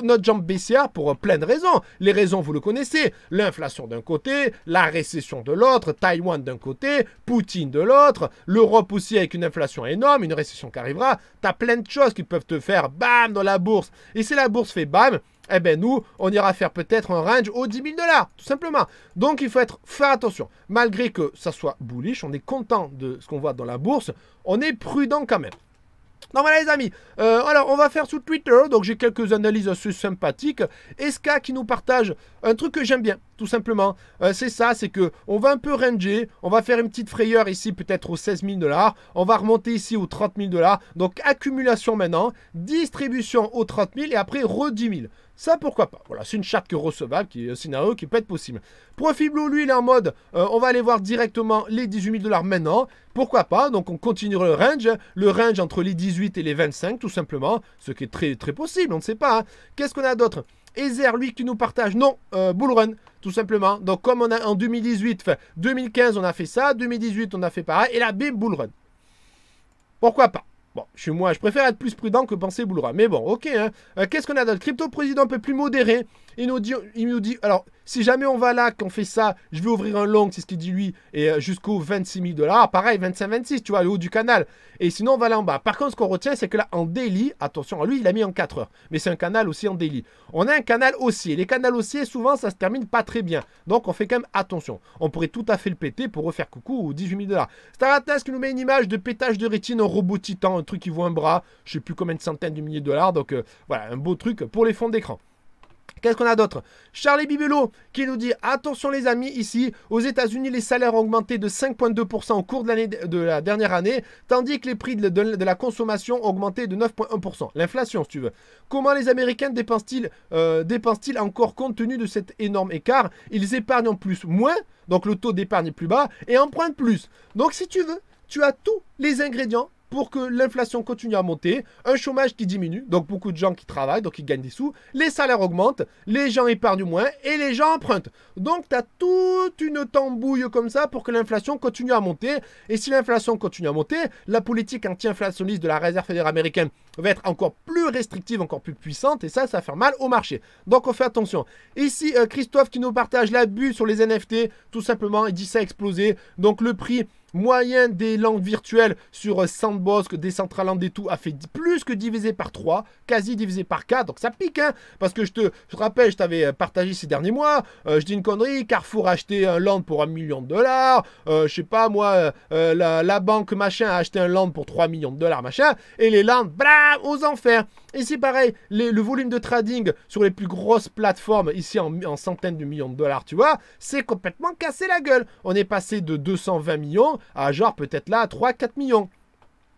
Speaker 1: notre jambe baissière pour plein de raisons. Les raisons, vous le connaissez. L'inflation d'un côté, la récession de l'autre, Taïwan d'un côté, Poutine de l'autre l'Europe aussi avec une inflation énorme, une récession qui arrivera, t'as plein de choses qui peuvent te faire bam dans la bourse. Et si la bourse fait bam, eh ben nous, on ira faire peut-être un range aux 10 000 dollars, tout simplement. Donc il faut être, faire attention. Malgré que ça soit bullish, on est content de ce qu'on voit dans la bourse, on est prudent quand même. Donc voilà les amis, euh, alors on va faire sur Twitter, donc j'ai quelques analyses assez sympathiques. Eska qui nous partage un truc que j'aime bien, tout simplement. Euh, c'est ça, c'est que on va un peu ranger, on va faire une petite frayeur ici peut-être aux 16 000 dollars, on va remonter ici aux 30 000 dollars, donc accumulation maintenant, distribution aux 30 000 et après re 10 000. Ça, pourquoi pas. Voilà, c'est une charte recevable, qui euh, est un scénario e qui peut être possible. Profit Blue, lui, il est en mode, euh, on va aller voir directement les 18 000 dollars maintenant. Pourquoi pas Donc, on continue le range. Le range entre les 18 et les 25, tout simplement. Ce qui est très, très possible, on ne sait pas. Hein. Qu'est-ce qu'on a d'autre Ezer, lui, qui nous partage. Non, Bullrun, euh, Bull Run, tout simplement. Donc, comme on a en 2018, 2015, on a fait ça. 2018, on a fait pareil. Et là, bim, Bull Run. Pourquoi pas Bon, je suis moi, je préfère être plus prudent que penser Boulra. Mais bon, ok. Hein. Euh, qu'est-ce qu'on a d'autre Crypto président un peu plus modéré. Il nous dit, alors, si jamais on va là, qu'on fait ça, je vais ouvrir un long, c'est ce qu'il dit lui, et euh, jusqu'au 26 000 dollars. Ah, pareil, 25-26, tu vois, le haut du canal. Et sinon, on va là en bas. Par contre, ce qu'on retient, c'est que là, en daily, attention, lui, il a mis en 4 heures. Mais c'est un canal aussi en daily. On a un canal haussier. Les canals haussiers, souvent, ça se termine pas très bien. Donc, on fait quand même attention. On pourrait tout à fait le péter pour refaire coucou aux 18 000 dollars. Staratas qui nous met une image de pétage de rétine, en robot titan, un truc qui vaut un bras, je sais plus combien de centaines de milliers de dollars. Donc, euh, voilà, un beau truc pour les fonds d'écran. Qu'est-ce qu'on a d'autre Charlie Bibelot qui nous dit attention les amis ici aux États-Unis les salaires ont augmenté de 5,2% au cours de l'année de la dernière année tandis que les prix de, la consommation ont augmenté de 9,1%. L'inflation si tu veux. Comment les Américains dépensent-ils euh, dépensent-ils encore compte tenu de cet énorme écart Ils épargnent en plus moins donc le taux d'épargne est plus bas et empruntent plus. Donc si tu veux tu as tous les ingrédients pour que l'inflation continue à monter, un chômage qui diminue, donc beaucoup de gens qui travaillent, donc ils gagnent des sous, les salaires augmentent, les gens épargnent moins et les gens empruntent. Donc tu as toute une tambouille comme ça pour que l'inflation continue à monter. Et si l'inflation continue à monter, la politique anti-inflationniste de la Réserve fédérale américaine va être encore plus restrictive, encore plus puissante, et ça, ça va faire mal au marché. Donc on fait attention. Ici, euh, Christophe qui nous partage l'abus sur les NFT, tout simplement, il dit ça a explosé. Donc le prix moyen des langues virtuelles sur Sandbosk, Decentraland et tout a fait plus que divisé par 3, quasi divisé par 4, donc ça pique, hein Parce que je te, te rappelle, je t'avais euh, partagé ces derniers mois, euh, je dis une connerie, Carrefour a acheté un land pour 1 million de dollars, euh, je sais pas moi, la, la, banque machin a acheté un land pour 3 millions de dollars, machin, et les landes blam, aux enfers Ici, pareil, le volume de trading sur les plus grosses plateformes, ici en, centaines de millions de dollars, tu vois, c'est complètement cassé la gueule. On est passé de 220 millions à genre peut-être là 3-4 millions.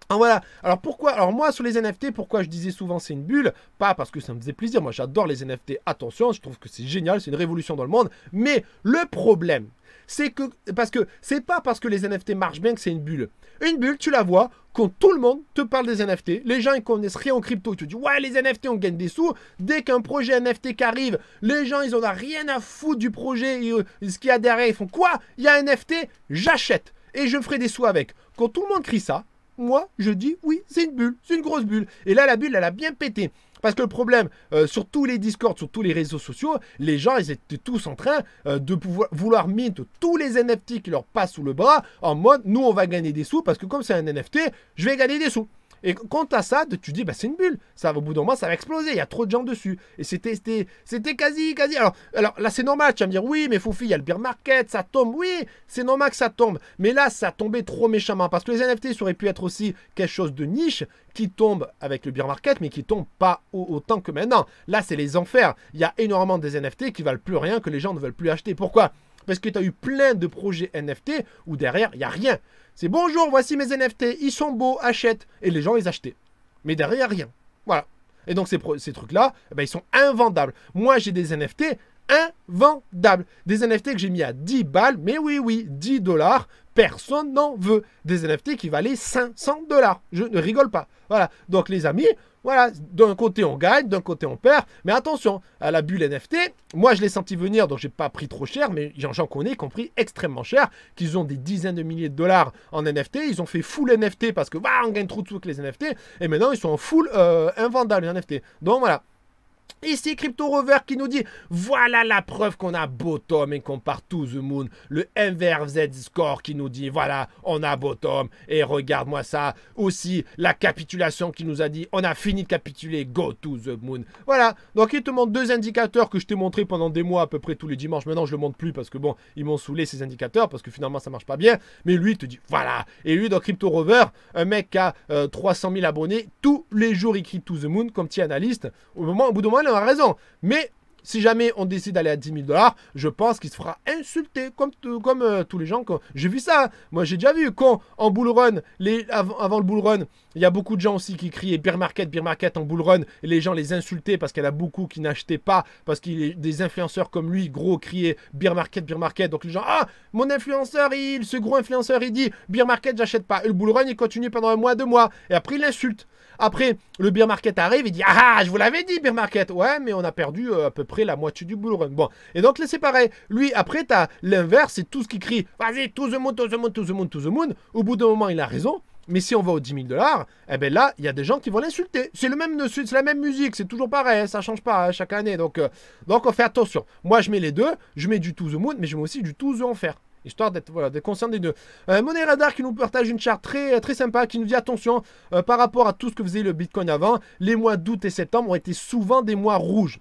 Speaker 1: Ah, voilà. Alors pourquoi Alors moi sur les NFT, pourquoi je disais souvent c'est une bulle Pas parce que ça me faisait plaisir. Moi j'adore les NFT. Attention, je trouve que c'est génial, c'est une révolution dans le monde. Mais le problème, c'est que parce que c'est pas parce que les NFT marchent bien que c'est une bulle. Une bulle, tu la vois quand tout le monde te parle des NFT, les gens ils connaissent rien en crypto, tu te dis ouais les NFT on gagne des sous. Dès qu'un projet NFT qui arrive, les gens ils en ont rien à foutre du projet, euh, ce qu'il y a derrière, ils font quoi Il y a NFT, j'achète et je ferai des sous avec. Quand tout le monde crie ça, moi je dis oui c'est une bulle, c'est une grosse bulle. Et là la bulle elle a bien pété. Parce que le problème, euh, sur tous les Discords, sur tous les réseaux sociaux, les gens, ils étaient tous en train euh, de pouvoir, vouloir mint tous les NFT qui leur passent sous le bras en mode nous, on va gagner des sous parce que comme c'est un NFT, je vais gagner des sous. Et quant à ça, tu dis, bah, c'est une bulle. Ça, au bout d'un moment, ça va exploser. Il y a trop de gens dessus. Et c'était, c'était, c'était quasi, quasi. Alors, alors là, c'est normal. Tu vas me dire, oui, mais Foufi, il y a le beer market, ça tombe. Oui, c'est normal que ça tombe. Mais là, ça tombait trop méchamment. Parce que les NFT, ça aurait pu être aussi quelque chose de niche qui tombe avec le beer market, mais qui tombe pas autant que maintenant. Là, c'est les enfers. Il y a énormément des NFT qui valent plus rien, que les gens ne veulent plus acheter. Pourquoi parce que tu as eu plein de projets NFT où derrière, il n'y a rien. C'est bonjour, voici mes NFT, ils sont beaux, achète. Et les gens, les achetaient. Mais derrière, rien. Voilà. Et donc ces, trucs-là, eh ben, ils sont invendables. Moi, j'ai des NFT invendables. Des NFT que j'ai mis à 10 balles, mais oui, oui, 10 dollars, personne n'en veut. Des NFT qui valaient 500 dollars. Je ne rigole pas. Voilà. Donc les amis, voilà, d'un côté on gagne, d'un côté on perd. Mais attention, à la bulle NFT, moi je l'ai senti venir, donc je n'ai pas pris trop cher, mais j'en connais qui ont pris extrêmement cher, qu'ils ont des dizaines de milliers de dollars en NFT, ils ont fait full NFT parce que bah, on gagne trop de sous avec les NFT, et maintenant ils sont en full euh, invendable NFT. Donc voilà, Ici, Crypto Rover qui nous dit Voilà la preuve qu'on a bottom et qu'on part to the moon. Le MVRZ score qui nous dit Voilà, on a bottom et regarde-moi ça. Aussi, la capitulation qui nous a dit On a fini de capituler, go to the moon. Voilà, donc il te montre deux indicateurs que je t'ai montré pendant des mois à peu près tous les dimanches. Maintenant, je le montre plus parce que bon, ils m'ont saoulé ces indicateurs parce que finalement ça marche pas bien. Mais lui, il te dit Voilà. Et lui, dans Crypto Rover, un mec qui a 300 euh, 000 abonnés, tous les jours il crie to the moon comme petit analyste. Au, moment, au bout d'un moment, a raison. Mais si jamais on décide d'aller à 10 000 dollars, je pense qu'il se fera insulter comme, comme euh, tous les gens. J'ai vu ça, hein. moi j'ai déjà vu quand en bull run, les, avant, le bull run, il y a beaucoup de gens aussi qui criaient beer market, beer market en bull run, et les gens les insultaient parce qu'il y en a beaucoup qui n'achetaient pas, parce qu'il des influenceurs comme lui, gros, criaient beer market, beer market. Donc les gens, ah, mon influenceur, il, ce gros influenceur, il dit beer market, j'achète pas. Et le bull run, il continue pendant un mois, deux mois, et après il insulte. Après, le beer market arrive et dit ah, ah, je vous l'avais dit, beer market. Ouais, mais on a perdu euh, à peu près la moitié du bull run. Bon, et donc c'est pareil. Lui, après, t'as l'inverse, c'est tout ce qui crie Vas-y, to the moon, to the moon, to the moon, to the moon. Au bout d'un moment, il a raison. Mais si on va aux 10 000 dollars, eh ben là, il y a des gens qui vont l'insulter. C'est le même c'est la même musique, c'est toujours pareil, hein, ça change pas hein, chaque année. Donc, euh, donc on fait attention. Moi, je mets les deux, je mets du To the Moon, mais je mets aussi du To the Enfer. Histoire d'être voilà, conscient des deux. Euh, monnaie Radar qui nous partage une charte très, euh, très sympa, qui nous dit attention, euh, par rapport à tout ce que faisait le Bitcoin avant, les mois d'août et septembre ont été souvent des mois rouges.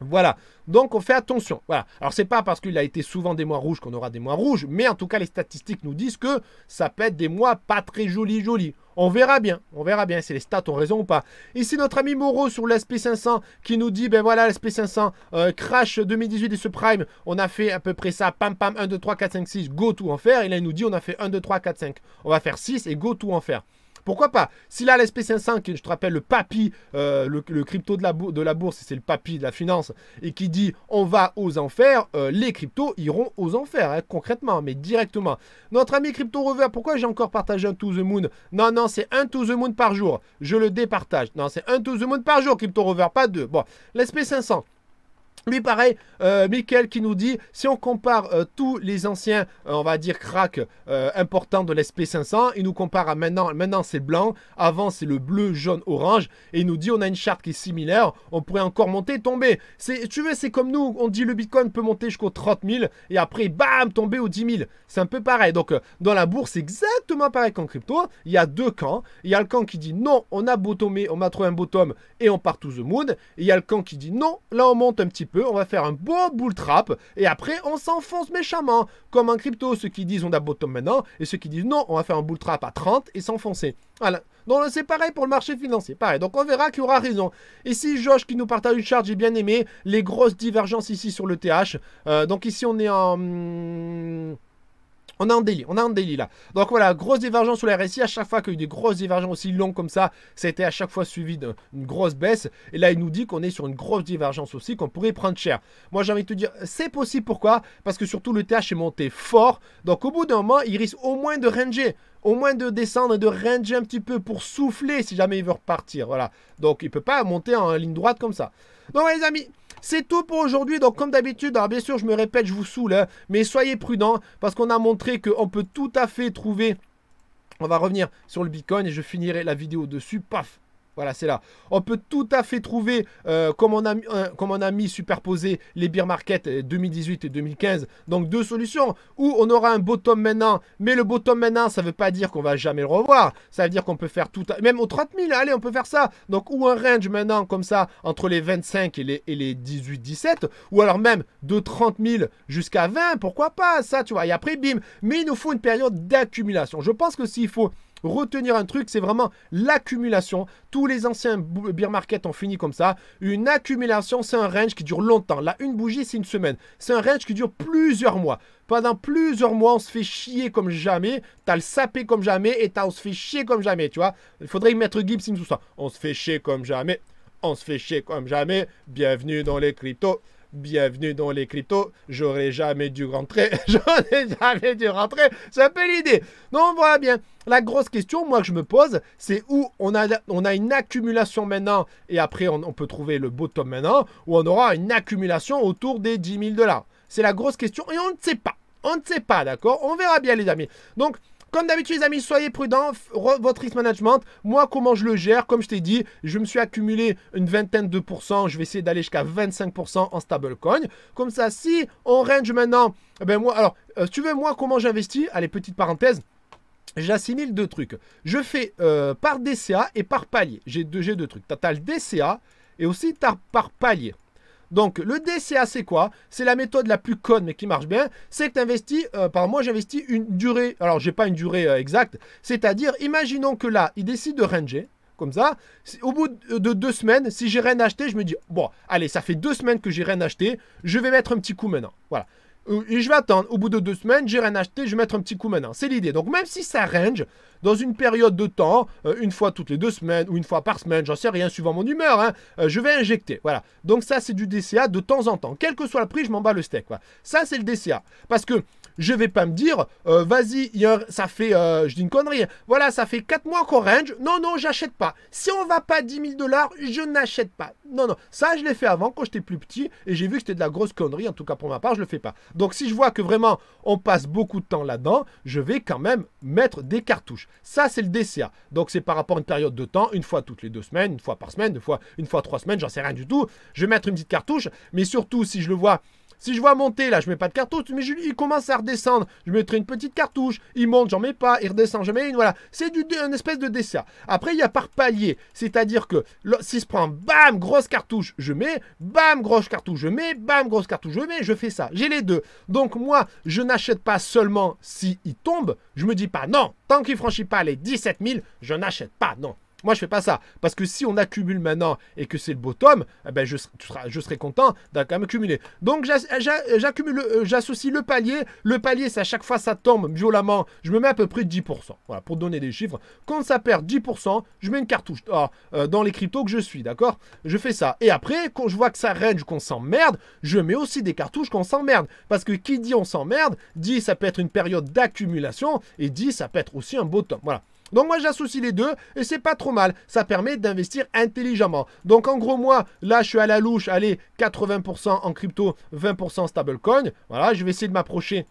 Speaker 1: Voilà, donc on fait attention. Voilà. Alors c'est pas parce qu'il a été souvent des mois rouges qu'on aura des mois rouges, mais en tout cas les statistiques nous disent que ça peut être des mois pas très jolis jolis. On verra bien, on verra bien si les stats ont raison ou pas. Ici notre ami Moreau sur l'SP500 qui nous dit, ben voilà l'SP500, euh, Crash 2018 et ce Prime, on a fait à peu près ça, pam pam, 1, 2, 3, 4, 5, 6, go tout en faire. Et là il nous dit on a fait 1, 2, 3, 4, 5, on va faire 6 et go tout en faire. Pourquoi pas Si là l'SP500, qui je te rappelle le papy, euh, le, crypto de la, de la bourse, c'est le papy de la finance, et qui dit on va aux enfers, euh, les cryptos iront aux enfers, hein, concrètement, mais directement. Notre ami Crypto Rover, pourquoi j'ai encore partagé un To The Moon Non, non, c'est un To The Moon par jour. Je le départage. Non, c'est un To The Moon par jour, Crypto Rover, pas deux. Bon, l'SP500. Lui, pareil, euh, Michael qui nous dit, si on compare euh, tous les anciens, euh, on va dire, cracks euh, importants de l'SP500, il nous compare à maintenant, maintenant c'est blanc, avant c'est le bleu, jaune, orange, et il nous dit, on a une charte qui est similaire, on pourrait encore monter, tomber. Tu veux, c'est comme nous, on dit le Bitcoin peut monter jusqu'au 30 000, et après, bam, tomber aux 10 000. C'est un peu pareil. Donc, dans la bourse, c'est exactement pareil qu'en crypto, il y a deux camps. Il y a le camp qui dit, non, on a bottomé, on a trouvé un bottom, et on part to the moon. Et il y a le camp qui dit, non, là on monte un petit peu on va faire un beau bull trap, et après on s'enfonce méchamment. Comme en crypto, ceux qui disent on a bottom maintenant, et ceux qui disent non, on va faire un bull trap à 30 et s'enfoncer. Voilà. Donc c'est pareil pour le marché financier, pareil. Donc on verra qui aura raison. Ici Josh qui nous partage une charge j'ai bien aimé les grosses divergences ici sur le TH. Euh, donc ici on est en hmm, on a un délit, on a en délit là. Donc voilà, grosse divergence sur la RSI. À chaque fois qu'il y a eu des grosses divergences aussi longues comme ça, ça a été à chaque fois suivi d'une grosse baisse. Et là, il nous dit qu'on est sur une grosse divergence aussi, qu'on pourrait prendre cher. Moi, j'ai envie de te dire, c'est possible. Pourquoi Parce que surtout, le TH est monté fort. Donc au bout d'un moment, il risque au moins de ranger au moins de descendre et de ranger un petit peu pour souffler si jamais il veut repartir. Voilà. Donc il ne peut pas monter en ligne droite comme ça. Donc les amis, c'est tout pour aujourd'hui. Donc, comme d'habitude, alors hein, bien sûr, je me répète, je vous saoule. Hein, mais soyez prudents parce qu'on a montré qu'on peut tout à fait trouver... On va revenir sur le Bitcoin et je finirai la vidéo dessus. Paf voilà, c'est là. On peut tout à fait trouver, euh, comme, on a, euh, comme, on a, mis superposé les beer market 2018 euh, et 2015, donc deux solutions. Ou on aura un bottom maintenant, mais le bottom maintenant, ça ne veut pas dire qu'on va jamais le revoir. Ça veut dire qu'on peut faire tout, à... même aux 30 000, allez, on peut faire ça. Donc, ou un range maintenant, comme ça, entre les 25 et les, et les 18, 17, ou alors même de 30 000 jusqu'à 20, pourquoi pas ça, tu vois. Et après, bim. Mais il nous faut une période d'accumulation. Je pense que s'il faut retenir un truc, c'est vraiment l'accumulation. Tous les anciens beer ont fini comme ça. Une accumulation, c'est un range qui dure longtemps. Là, une bougie, c'est une semaine. C'est un range qui dure plusieurs mois. Pendant plusieurs mois, on se fait chier comme jamais. T'as le sapé comme jamais et t'as on se fait chier comme jamais, tu vois. Il faudrait y mettre Gibson sous ça. On se fait chier comme jamais. On se fait chier comme jamais. Bienvenue dans les cryptos bienvenue dans les cryptos, j'aurais jamais dû rentrer, j'aurais jamais dû rentrer, c'est un peu l'idée. Donc voilà bien, la grosse question, moi, que je me pose, c'est où on a, on a une accumulation maintenant, et après on, on peut trouver le bottom maintenant, où on aura une accumulation autour des 10 000 dollars. C'est la grosse question, et on ne sait pas, on ne sait pas, d'accord On verra bien les amis. Donc, comme d'habitude les amis, soyez prudents, votre risk management, moi comment je le gère, comme je t'ai dit, je me suis accumulé une vingtaine de pourcents, je vais essayer d'aller jusqu'à 25% en stablecoin. Comme ça, si on range maintenant, eh ben moi, alors, euh, tu veux moi comment j'investis Allez, petite parenthèse. J'assimile deux trucs. Je fais euh, par DCA et par palier. J'ai deux, deux trucs. T'as as le DCA et aussi par palier. Donc, le DCA, c'est quoi C'est la méthode la plus conne, mais qui marche bien. C'est que tu investis, euh, par moi, j'investis une durée. Alors, j'ai pas une durée euh, exacte. C'est-à-dire, imaginons que là, il décide de ranger. Comme ça, au bout de deux semaines, si j'ai rien acheté, je me dis, bon, allez, ça fait deux semaines que j'ai rien acheté, je vais mettre un petit coup maintenant. Voilà. Euh, et je vais attendre. Au bout de deux semaines, j'ai rien acheté, je vais mettre un petit coup maintenant. C'est l'idée. Donc même si ça range, dans une période de temps, euh, une fois toutes les deux semaines ou une fois par semaine, j'en sais rien, suivant mon humeur, hein, euh, je vais injecter. Voilà. Donc ça, c'est du DCA de temps en temps. Quel que soit le prix, je m'en bats le steak. Ça, c'est le DCA. Parce que je vais pas me dire, euh, vas-y, ça fait, euh, je dis une connerie, voilà, ça fait 4 mois qu'on range, non, non, j'achète pas. Si on va pas à 10 000 dollars, je n'achète pas. Non, non, ça, je l'ai fait avant quand j'étais plus petit et j'ai vu que c'était de la grosse connerie, en tout cas pour ma part, je le fais pas. Donc si je vois que vraiment on passe beaucoup de temps là-dedans, je vais quand même mettre des cartouches. Ça, c'est le DCA. Donc c'est par rapport à une période de temps, une fois toutes les deux semaines, une fois par semaine, deux fois, une fois trois semaines, j'en sais rien du tout. Je vais mettre une petite cartouche, mais surtout si je le vois si je vois monter, là, je mets pas de cartouche, mais il commence à redescendre. Je mettrai une petite cartouche. Il monte, j'en mets pas. Il redescend, je mets une. Voilà. C'est une espèce de dessin. Après, il y a par palier. C'est-à-dire que si se prend, bam, grosse cartouche, je mets. Bam, grosse cartouche, je mets. Bam, grosse cartouche, je mets. Je fais ça. J'ai les deux. Donc, moi, je n'achète pas seulement s'il il tombe. Je me dis pas, non, tant qu'il franchit pas les 17 000, je n'achète pas. Non, moi, je fais pas ça. Parce que si on accumule maintenant et que c'est le beau tome, eh ben, je, serai, content d'accumuler. Donc, j'accumule, euh, j'associe le palier. Le palier, c'est à chaque fois ça tombe violemment. Je me mets à peu près 10%. Voilà, pour donner des chiffres. Quand ça perd 10%, je mets une cartouche euh, dans les cryptos que je suis, d'accord Je fais ça. Et après, quand je vois que ça range, qu'on s'emmerde, je mets aussi des cartouches qu'on s'emmerde. Parce que qui dit on s'emmerde, dit ça peut être une période d'accumulation et dit ça peut être aussi un beau Voilà. Donc moi j'associe les deux et c'est pas trop mal, ça permet d'investir intelligemment. Donc en gros moi là je suis à la louche, allez 80% en crypto, 20% stablecoin, voilà je vais essayer de m'approcher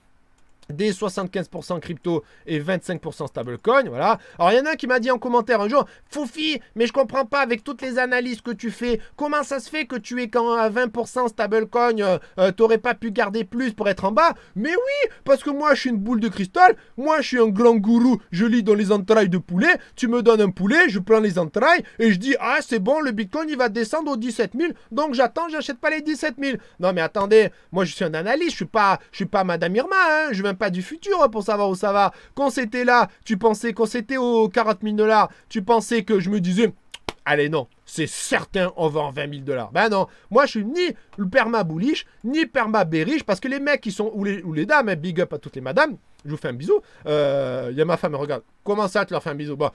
Speaker 1: des 75% crypto et 25% stablecoin, voilà. Alors il y en a un qui m'a dit en commentaire un jour, Foufi, mais je comprends pas avec toutes les analyses que tu fais, comment ça se fait que tu es quand à 20% stablecoin, tu euh, euh, t'aurais pas pu garder plus pour être en bas Mais oui, parce que moi je suis une boule de cristal, moi je suis un grand gourou, je lis dans les entrailles de poulet, tu me donnes un poulet, je prends les entrailles et je dis, ah c'est bon, le bitcoin il va descendre aux 17 000, donc j'attends, j'achète pas les 17 000. Non mais attendez, moi je suis un analyste, je suis pas, je suis pas Madame Irma, hein, je vais pas du futur hein, pour savoir où ça va. Quand c'était là, tu pensais, qu'on c'était aux 40 000 dollars, tu pensais que je me disais, allez non, c'est certain, on vend 20 000 dollars. Ben non, moi je suis ni le perma bullish, ni perma bearish, parce que les mecs qui sont, ou les, ou les dames, hein, big up à toutes les madames, je vous fais un bisou. Euh, il y a ma femme, regarde, comment ça, te leur fais un bisou bon,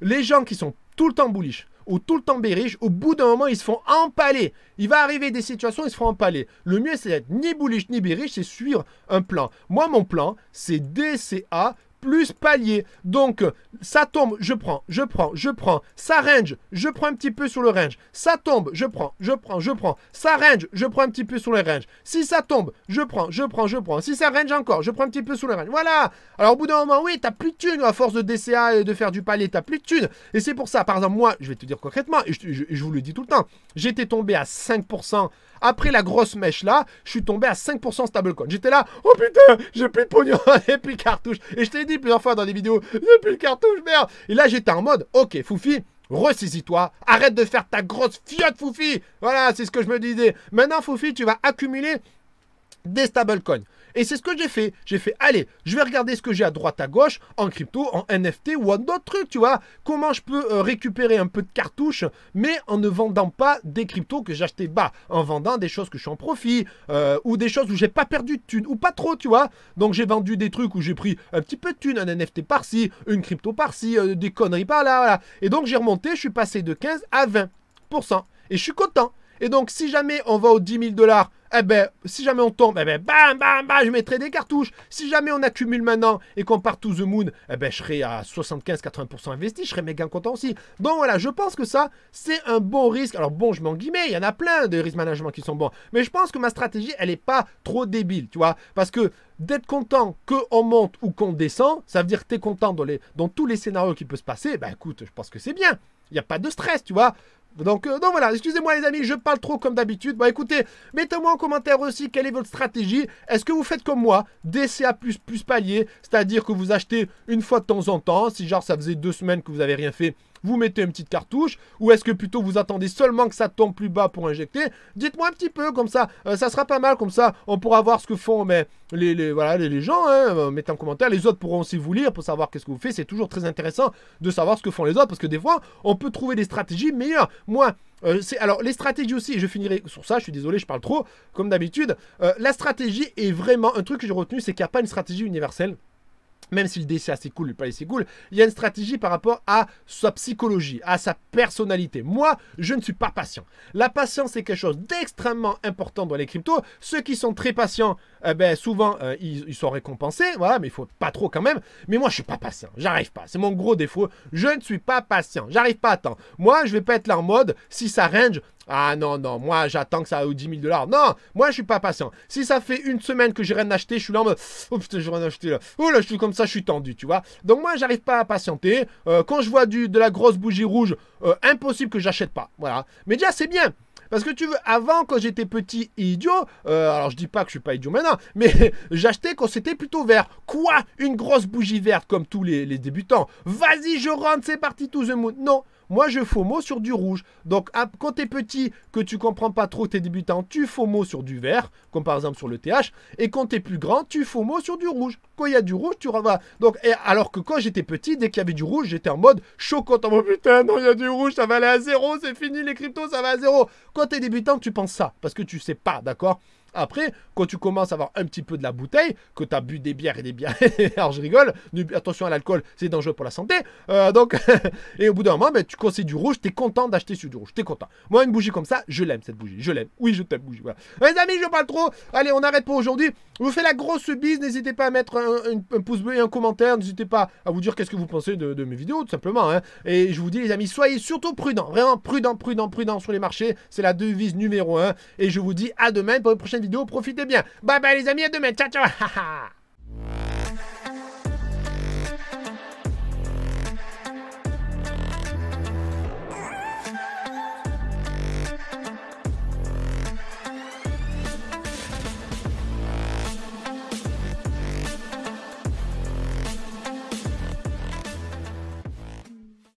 Speaker 1: Les gens qui sont tout le temps bullish, ou tout le temps bériche au bout d'un moment, ils se font empaler. Il va arriver des situations, ils se font empaler. Le mieux, c'est d'être ni bullish ni bériche c'est suivre un plan. Moi, mon plan, c'est DCA plus palier. Donc, ça tombe, je prends, je prends, je prends. Ça range, je prends un petit peu sur le range. Ça tombe, je prends, je prends, je prends. Ça range, je prends un petit peu sur le range. Si ça tombe, je prends, je prends, je prends. Si ça range encore, je prends un petit peu sur le range. Voilà. Alors, au bout d'un moment, oui, t'as plus de thunes à force de DCA et de faire du palier, t'as plus de thunes. Et c'est pour ça, par exemple, moi, je vais te dire concrètement, et je, je vous le dis tout le temps, j'étais tombé à 5% après la grosse mèche là, je suis tombé à 5% stablecoin. J'étais là, oh putain, j'ai plus de pognon, j'ai plus de cartouche. Et je t'ai dit plusieurs fois dans des vidéos, j'ai plus de cartouche, merde. Et là, j'étais en mode, ok, Foufi, ressaisis-toi, arrête de faire ta grosse fiotte, Foufi. Voilà, c'est ce que je me disais. Maintenant, Foufi, tu vas accumuler des stablecoins. Et c'est ce que j'ai fait. J'ai fait, allez, je vais regarder ce que j'ai à droite, à gauche, en crypto, en NFT ou en d'autres trucs, tu vois. Comment je peux euh, récupérer un peu de cartouches, mais en ne vendant pas des cryptos que j'achetais bas, en vendant des choses que je suis en profit, euh, ou des choses où j'ai pas perdu de thunes, ou pas trop, tu vois. Donc j'ai vendu des trucs où j'ai pris un petit peu de thunes, un NFT par-ci, une crypto par-ci, euh, des conneries par-là, voilà. Et donc j'ai remonté, je suis passé de 15 à 20%. Et je suis content. Et donc, si jamais on va aux 10 000 dollars, eh ben, si jamais on tombe, eh ben, bam, bam, bam, je mettrai des cartouches. Si jamais on accumule maintenant et qu'on part to the moon, eh ben, je serai à 75-80% investi, je serai méga content aussi. Donc voilà, je pense que ça, c'est un bon risque. Alors bon, je m'en guillemets, il y en a plein de risques management qui sont bons. Mais je pense que ma stratégie, elle n'est pas trop débile, tu vois. Parce que d'être content qu'on monte ou qu'on descend, ça veut dire que tu es content dans, les, tous les scénarios qui peuvent se passer, bah écoute, je pense que c'est bien. Il n'y a pas de stress, tu vois. Donc, euh, donc, voilà, excusez-moi les amis, je parle trop comme d'habitude. Bah écoutez, mettez-moi en commentaire aussi quelle est votre stratégie. Est-ce que vous faites comme moi, DCA plus plus palier, c'est-à-dire que vous achetez une fois de temps en temps, si genre ça faisait deux semaines que vous n'avez rien fait, vous mettez une petite cartouche Ou est-ce que plutôt vous attendez seulement que ça tombe plus bas pour injecter Dites-moi un petit peu comme ça, euh, ça sera pas mal comme ça, on pourra voir ce que font mais les, voilà, les, gens, hein, mettez en commentaire, les autres pourront aussi vous lire pour savoir qu'est-ce que vous faites, c'est toujours très intéressant de savoir ce que font les autres parce que des fois on peut trouver des stratégies meilleures. Moi, euh, c'est alors les stratégies aussi, je finirai sur ça, je suis désolé, je parle trop, comme d'habitude. Euh, la stratégie est vraiment un truc que j'ai retenu, c'est qu'il n'y a pas une stratégie universelle même si le DCA, c'est cool, le palais c'est cool, il y a une stratégie par rapport à sa psychologie, à sa personnalité. Moi, je ne suis pas patient. La patience est quelque chose d'extrêmement important dans les cryptos. Ceux qui sont très patients, eh ben, souvent euh, ils, sont récompensés, voilà, mais il faut pas trop quand même. Mais moi, je ne suis pas patient, j'arrive pas. C'est mon gros défaut. Je ne suis pas patient, j'arrive pas à temps. Moi, je vais pas être là en mode si ça range, ah non, non, moi j'attends que ça aux 10 000 dollars. Non, moi je suis pas patient. Si ça fait une semaine que j'ai rien acheté, je suis là en mode Oh putain, j'ai rien acheté là. Oh là, je suis comme ça, je suis tendu, tu vois. Donc moi j'arrive pas à patienter. Euh, quand je vois du, de la grosse bougie rouge, euh, impossible que j'achète pas. Voilà. Mais déjà, c'est bien. Parce que tu veux, avant, quand j'étais petit idiot, euh, alors je dis pas que je suis pas idiot maintenant, mais j'achetais quand c'était plutôt vert. Quoi Une grosse bougie verte comme tous les, débutants. Vas-y, je rentre, c'est parti, tout the moon. Non, moi, je mot sur du rouge. Donc, quand t'es petit, que tu comprends pas trop, t'es débutant, tu mot sur du vert, comme par exemple sur le TH. Et quand t'es plus grand, tu mot sur du rouge. Quand il y a du rouge, tu revois. Donc, alors que quand j'étais petit, dès qu'il y avait du rouge, j'étais en mode chaud En Oh putain, non, il y a du rouge, ça va aller à zéro, c'est fini les cryptos, ça va à zéro. Quand t'es débutant, tu penses ça, parce que tu sais pas, d'accord après, quand tu commences à avoir un petit peu de la bouteille, que tu as bu des bières et des bières, alors je rigole, attention à l'alcool, c'est dangereux pour la santé. Euh, donc, et au bout d'un moment, ben, tu, conseilles du rouge, tu es content d'acheter sur du rouge, tu content. Moi, une bougie comme ça, je l'aime cette bougie, je l'aime. Oui, je t'aime bougie. Les amis, je parle trop. Allez, on arrête pour aujourd'hui. Je vous fais la grosse bise. N'hésitez pas à mettre un, pouce bleu et un commentaire. N'hésitez pas à vous dire qu'est-ce que vous pensez de, mes vidéos, tout simplement. Hein. Et je vous dis, les amis, soyez surtout prudents, vraiment prudents, prudents, prudents sur les marchés. C'est la devise numéro 1. Et je vous dis à demain pour une prochaine vidéo. Profitez bien. Bye bye les amis, à demain. Ciao, ciao.